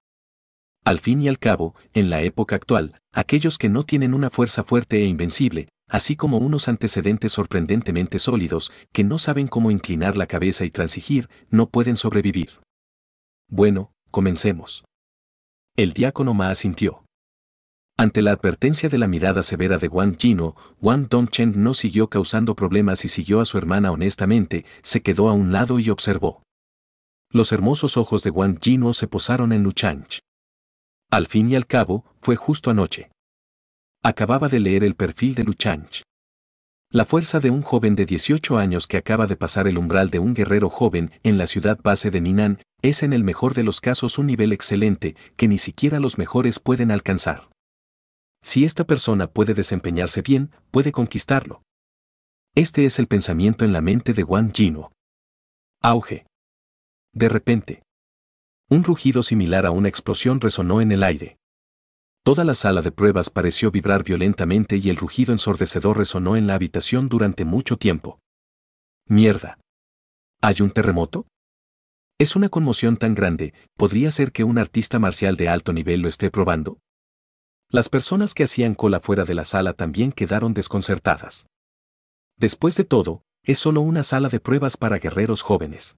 Al fin y al cabo, en la época actual, aquellos que no tienen una fuerza fuerte e invencible, así como unos antecedentes sorprendentemente sólidos, que no saben cómo inclinar la cabeza y transigir, no pueden sobrevivir. Bueno, comencemos. El diácono Ma asintió. Ante la advertencia de la mirada severa de Wang Jino, Wang Dongchen no siguió causando problemas y siguió a su hermana honestamente, se quedó a un lado y observó. Los hermosos ojos de Wang Jino se posaron en Luchang. Al fin y al cabo, fue justo anoche. Acababa de leer el perfil de Luchanch. La fuerza de un joven de 18 años que acaba de pasar el umbral de un guerrero joven en la ciudad base de Ninan es en el mejor de los casos un nivel excelente que ni siquiera los mejores pueden alcanzar. Si esta persona puede desempeñarse bien, puede conquistarlo. Este es el pensamiento en la mente de Wang Jinuo. Auge. De repente. Un rugido similar a una explosión resonó en el aire. Toda la sala de pruebas pareció vibrar violentamente y el rugido ensordecedor resonó en la habitación durante mucho tiempo. Mierda. ¿Hay un terremoto? Es una conmoción tan grande, ¿podría ser que un artista marcial de alto nivel lo esté probando? Las personas que hacían cola fuera de la sala también quedaron desconcertadas. Después de todo, es solo una sala de pruebas para guerreros jóvenes.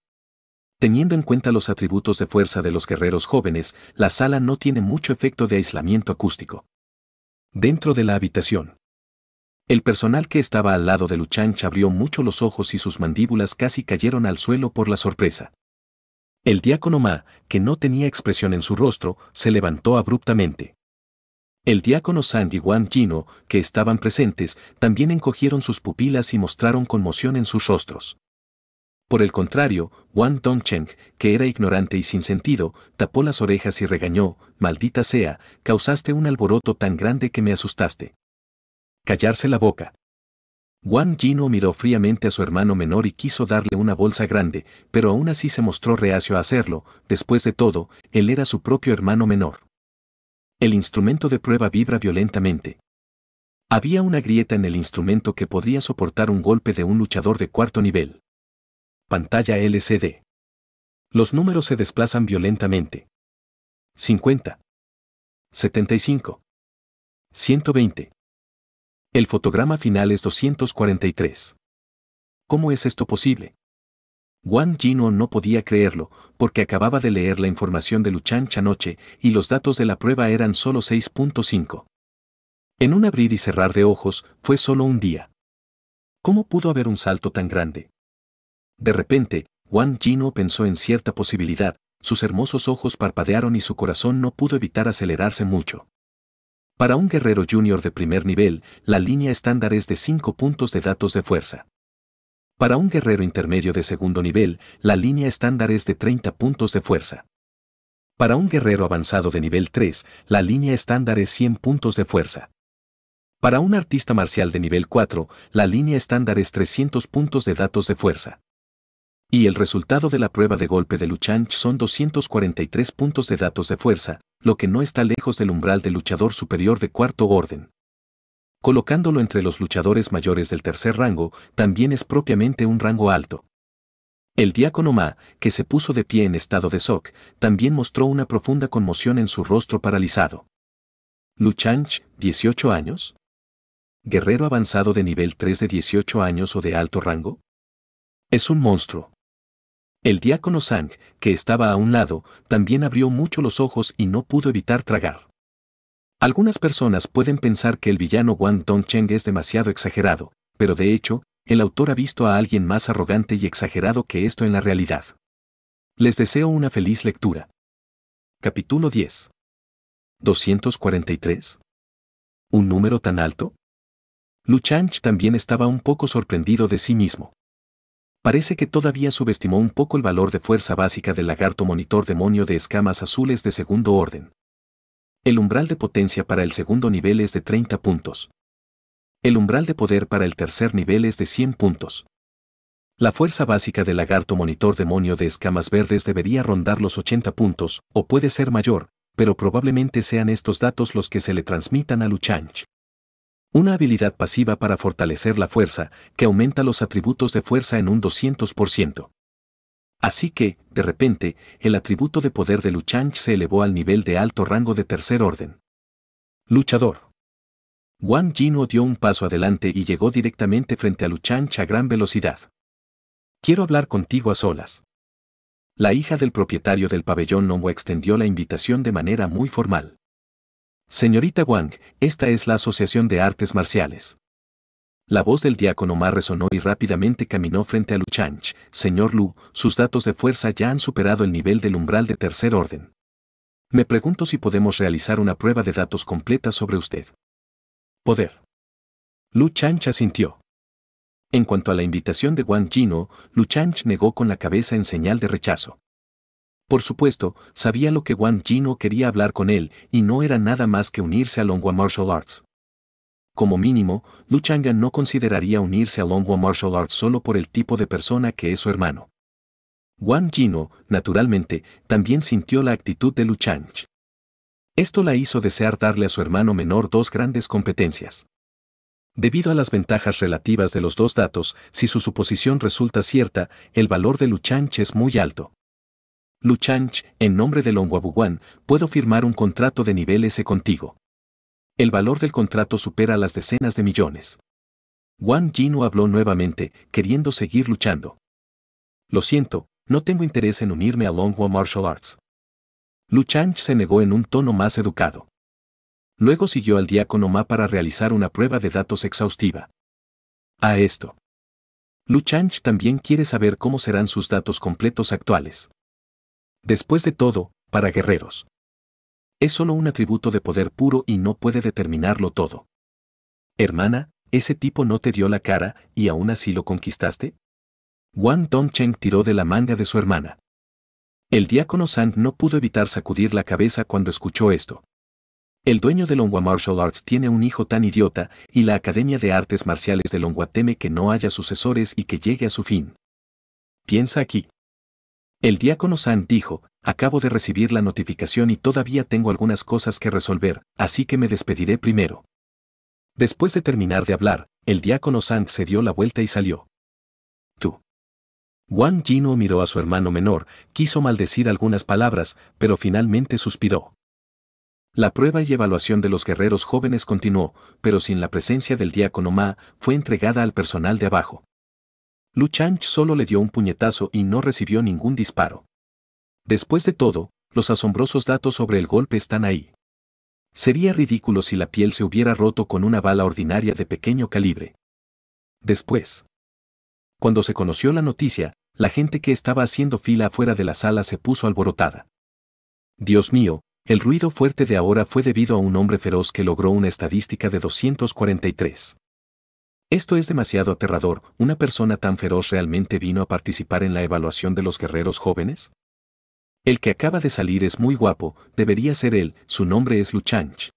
Teniendo en cuenta los atributos de fuerza de los guerreros jóvenes, la sala no tiene mucho efecto de aislamiento acústico. Dentro de la habitación. El personal que estaba al lado de Luchanch abrió mucho los ojos y sus mandíbulas casi cayeron al suelo por la sorpresa. El diácono Ma, que no tenía expresión en su rostro, se levantó abruptamente. El diácono San y Juan Jino, que estaban presentes, también encogieron sus pupilas y mostraron conmoción en sus rostros. Por el contrario, Wang Dongcheng, que era ignorante y sin sentido, tapó las orejas y regañó, maldita sea, causaste un alboroto tan grande que me asustaste. Callarse la boca. Wang Jino miró fríamente a su hermano menor y quiso darle una bolsa grande, pero aún así se mostró reacio a hacerlo, después de todo, él era su propio hermano menor. El instrumento de prueba vibra violentamente. Había una grieta en el instrumento que podría soportar un golpe de un luchador de cuarto nivel. Pantalla LCD. Los números se desplazan violentamente. 50. 75. 120. El fotograma final es 243. ¿Cómo es esto posible? Wang Jino no podía creerlo, porque acababa de leer la información de Luchan Chanoche y los datos de la prueba eran solo 6.5. En un abrir y cerrar de ojos, fue solo un día. ¿Cómo pudo haber un salto tan grande? De repente, Wang Jino pensó en cierta posibilidad, sus hermosos ojos parpadearon y su corazón no pudo evitar acelerarse mucho. Para un guerrero junior de primer nivel, la línea estándar es de 5 puntos de datos de fuerza. Para un guerrero intermedio de segundo nivel, la línea estándar es de 30 puntos de fuerza. Para un guerrero avanzado de nivel 3, la línea estándar es 100 puntos de fuerza. Para un artista marcial de nivel 4, la línea estándar es 300 puntos de datos de fuerza y el resultado de la prueba de golpe de Luchanch son 243 puntos de datos de fuerza, lo que no está lejos del umbral del luchador superior de cuarto orden. Colocándolo entre los luchadores mayores del tercer rango, también es propiamente un rango alto. El diácono Ma, que se puso de pie en estado de shock, también mostró una profunda conmoción en su rostro paralizado. Luchanch, 18 años. Guerrero avanzado de nivel 3 de 18 años o de alto rango. Es un monstruo. El diácono Sang, que estaba a un lado, también abrió mucho los ojos y no pudo evitar tragar. Algunas personas pueden pensar que el villano Wang Dongcheng es demasiado exagerado, pero de hecho, el autor ha visto a alguien más arrogante y exagerado que esto en la realidad. Les deseo una feliz lectura. Capítulo 10. 243. ¿Un número tan alto? Luchanch también estaba un poco sorprendido de sí mismo parece que todavía subestimó un poco el valor de fuerza básica del lagarto monitor demonio de escamas azules de segundo orden. El umbral de potencia para el segundo nivel es de 30 puntos. El umbral de poder para el tercer nivel es de 100 puntos. La fuerza básica del lagarto monitor demonio de escamas verdes debería rondar los 80 puntos, o puede ser mayor, pero probablemente sean estos datos los que se le transmitan a Luchanch. Una habilidad pasiva para fortalecer la fuerza, que aumenta los atributos de fuerza en un 200%. Así que, de repente, el atributo de poder de Luchang se elevó al nivel de alto rango de tercer orden. Luchador. Wang Jinuo dio un paso adelante y llegó directamente frente a Luchang a gran velocidad. Quiero hablar contigo a solas. La hija del propietario del pabellón Nomo extendió la invitación de manera muy formal. Señorita Wang, esta es la Asociación de Artes Marciales. La voz del diácono Ma resonó y rápidamente caminó frente a Lu Chang. Señor Lu, sus datos de fuerza ya han superado el nivel del umbral de tercer orden. Me pregunto si podemos realizar una prueba de datos completa sobre usted. Poder. Lu Chang asintió. En cuanto a la invitación de Wang Jino, Lu Chang negó con la cabeza en señal de rechazo. Por supuesto, sabía lo que Wang Jino quería hablar con él y no era nada más que unirse a Longhua Martial Arts. Como mínimo, Lu no consideraría unirse a Longhua Martial Arts solo por el tipo de persona que es su hermano. Wang Jino, naturalmente, también sintió la actitud de Lu Esto la hizo desear darle a su hermano menor dos grandes competencias. Debido a las ventajas relativas de los dos datos, si su suposición resulta cierta, el valor de Luchang es muy alto. Luchanch, en nombre de Longuabuguan, puedo firmar un contrato de nivel S contigo. El valor del contrato supera las decenas de millones. Wang Jinu habló nuevamente, queriendo seguir luchando. Lo siento, no tengo interés en unirme a Longhua Martial Arts. Luchanch se negó en un tono más educado. Luego siguió al diácono Ma para realizar una prueba de datos exhaustiva. A esto. Luchanch también quiere saber cómo serán sus datos completos actuales después de todo, para guerreros. Es solo un atributo de poder puro y no puede determinarlo todo. Hermana, ¿ese tipo no te dio la cara y aún así lo conquistaste? Wang Dongcheng tiró de la manga de su hermana. El diácono Sand no pudo evitar sacudir la cabeza cuando escuchó esto. El dueño de Longwa Martial Arts tiene un hijo tan idiota y la Academia de Artes Marciales de Longwa teme que no haya sucesores y que llegue a su fin. Piensa aquí. El diácono Sang dijo, acabo de recibir la notificación y todavía tengo algunas cosas que resolver, así que me despediré primero. Después de terminar de hablar, el diácono Sang se dio la vuelta y salió. Tú. Wang Jino miró a su hermano menor, quiso maldecir algunas palabras, pero finalmente suspiró. La prueba y evaluación de los guerreros jóvenes continuó, pero sin la presencia del diácono Ma, fue entregada al personal de abajo. Lu Chang solo le dio un puñetazo y no recibió ningún disparo. Después de todo, los asombrosos datos sobre el golpe están ahí. Sería ridículo si la piel se hubiera roto con una bala ordinaria de pequeño calibre. Después. Cuando se conoció la noticia, la gente que estaba haciendo fila afuera de la sala se puso alborotada. Dios mío, el ruido fuerte de ahora fue debido a un hombre feroz que logró una estadística de 243. Esto es demasiado aterrador. ¿Una persona tan feroz realmente vino a participar en la evaluación de los guerreros jóvenes? El que acaba de salir es muy guapo, debería ser él, su nombre es Luchanch.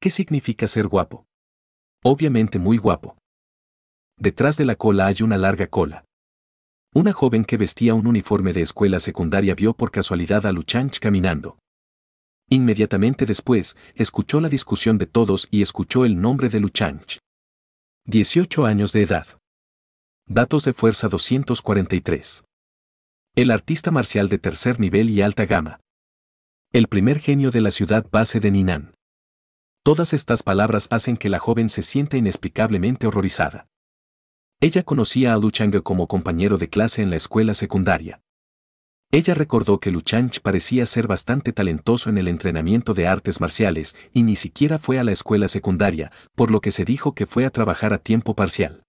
¿Qué significa ser guapo? Obviamente muy guapo. Detrás de la cola hay una larga cola. Una joven que vestía un uniforme de escuela secundaria vio por casualidad a Luchanch caminando. Inmediatamente después, escuchó la discusión de todos y escuchó el nombre de Luchanch. 18 años de edad. Datos de fuerza 243. El artista marcial de tercer nivel y alta gama. El primer genio de la ciudad base de Ninan. Todas estas palabras hacen que la joven se sienta inexplicablemente horrorizada. Ella conocía a Lu Chang como compañero de clase en la escuela secundaria. Ella recordó que Luchanch parecía ser bastante talentoso en el entrenamiento de artes marciales y ni siquiera fue a la escuela secundaria, por lo que se dijo que fue a trabajar a tiempo parcial.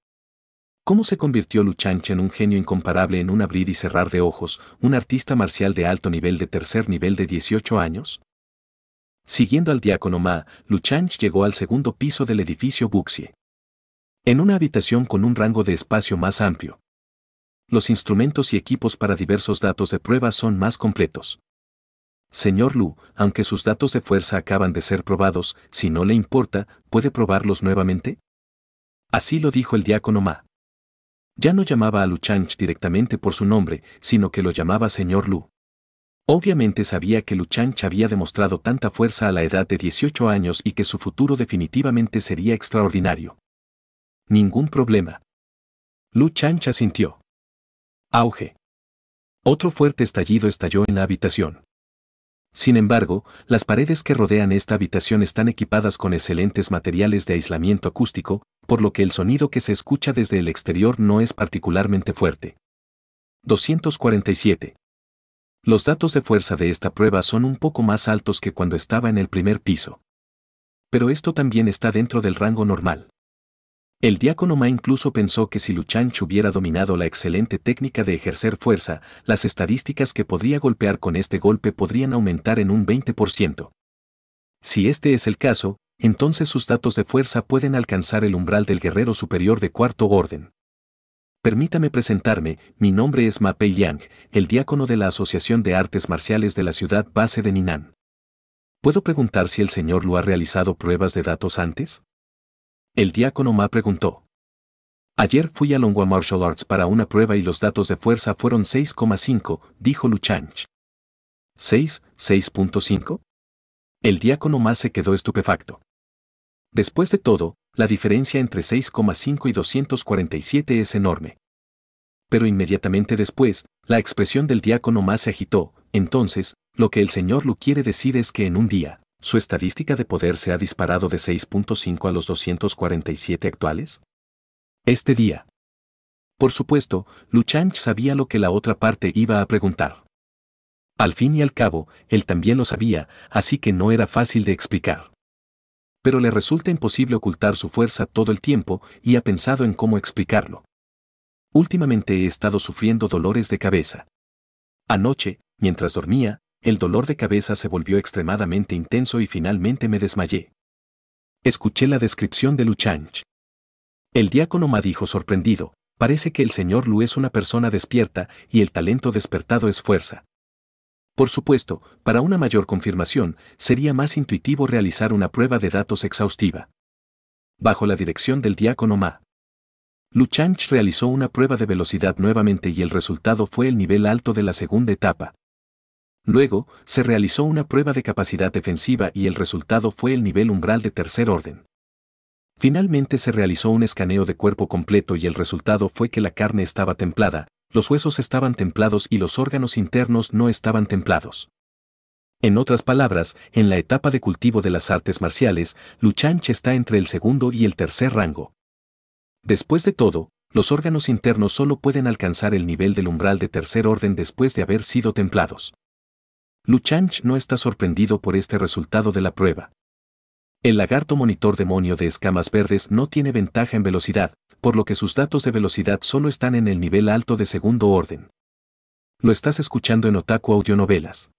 ¿Cómo se convirtió Luchanch en un genio incomparable en un abrir y cerrar de ojos, un artista marcial de alto nivel de tercer nivel de 18 años? Siguiendo al diácono Ma, Luchanch llegó al segundo piso del edificio Buxie. En una habitación con un rango de espacio más amplio, los instrumentos y equipos para diversos datos de prueba son más completos. Señor Lu, aunque sus datos de fuerza acaban de ser probados, si no le importa, ¿puede probarlos nuevamente? Así lo dijo el diácono Ma. Ya no llamaba a Lu Chanch directamente por su nombre, sino que lo llamaba Señor Lu. Obviamente sabía que Lu Chang había demostrado tanta fuerza a la edad de 18 años y que su futuro definitivamente sería extraordinario. Ningún problema. Lu Chanch asintió. Auge. Otro fuerte estallido estalló en la habitación. Sin embargo, las paredes que rodean esta habitación están equipadas con excelentes materiales de aislamiento acústico, por lo que el sonido que se escucha desde el exterior no es particularmente fuerte. 247. Los datos de fuerza de esta prueba son un poco más altos que cuando estaba en el primer piso. Pero esto también está dentro del rango normal. El diácono Ma incluso pensó que si Luchanch hubiera dominado la excelente técnica de ejercer fuerza, las estadísticas que podría golpear con este golpe podrían aumentar en un 20%. Si este es el caso, entonces sus datos de fuerza pueden alcanzar el umbral del guerrero superior de cuarto orden. Permítame presentarme, mi nombre es Pei Liang, el diácono de la Asociación de Artes Marciales de la ciudad base de Ninan. ¿Puedo preguntar si el señor lo ha realizado pruebas de datos antes? El diácono Ma preguntó. Ayer fui a Longua Martial Arts para una prueba y los datos de fuerza fueron 6,5, dijo Luchanch. ¿6, 6.5? El diácono Ma se quedó estupefacto. Después de todo, la diferencia entre 6,5 y 247 es enorme. Pero inmediatamente después, la expresión del diácono Ma se agitó, entonces, lo que el Señor Lu quiere decir es que en un día, ¿Su estadística de poder se ha disparado de 6.5 a los 247 actuales? Este día. Por supuesto, Luchanch sabía lo que la otra parte iba a preguntar. Al fin y al cabo, él también lo sabía, así que no era fácil de explicar. Pero le resulta imposible ocultar su fuerza todo el tiempo y ha pensado en cómo explicarlo. Últimamente he estado sufriendo dolores de cabeza. Anoche, mientras dormía, el dolor de cabeza se volvió extremadamente intenso y finalmente me desmayé. Escuché la descripción de Luchanch. El diácono ma dijo sorprendido, parece que el señor Lu es una persona despierta y el talento despertado es fuerza. Por supuesto, para una mayor confirmación, sería más intuitivo realizar una prueba de datos exhaustiva. Bajo la dirección del diácono Ma. Luchanch realizó una prueba de velocidad nuevamente y el resultado fue el nivel alto de la segunda etapa. Luego, se realizó una prueba de capacidad defensiva y el resultado fue el nivel umbral de tercer orden. Finalmente se realizó un escaneo de cuerpo completo y el resultado fue que la carne estaba templada, los huesos estaban templados y los órganos internos no estaban templados. En otras palabras, en la etapa de cultivo de las artes marciales, Luchanch está entre el segundo y el tercer rango. Después de todo, los órganos internos solo pueden alcanzar el nivel del umbral de tercer orden después de haber sido templados. Luchanch no está sorprendido por este resultado de la prueba. El lagarto monitor demonio de escamas verdes no tiene ventaja en velocidad, por lo que sus datos de velocidad solo están en el nivel alto de segundo orden. Lo estás escuchando en Otaku Audionovelas.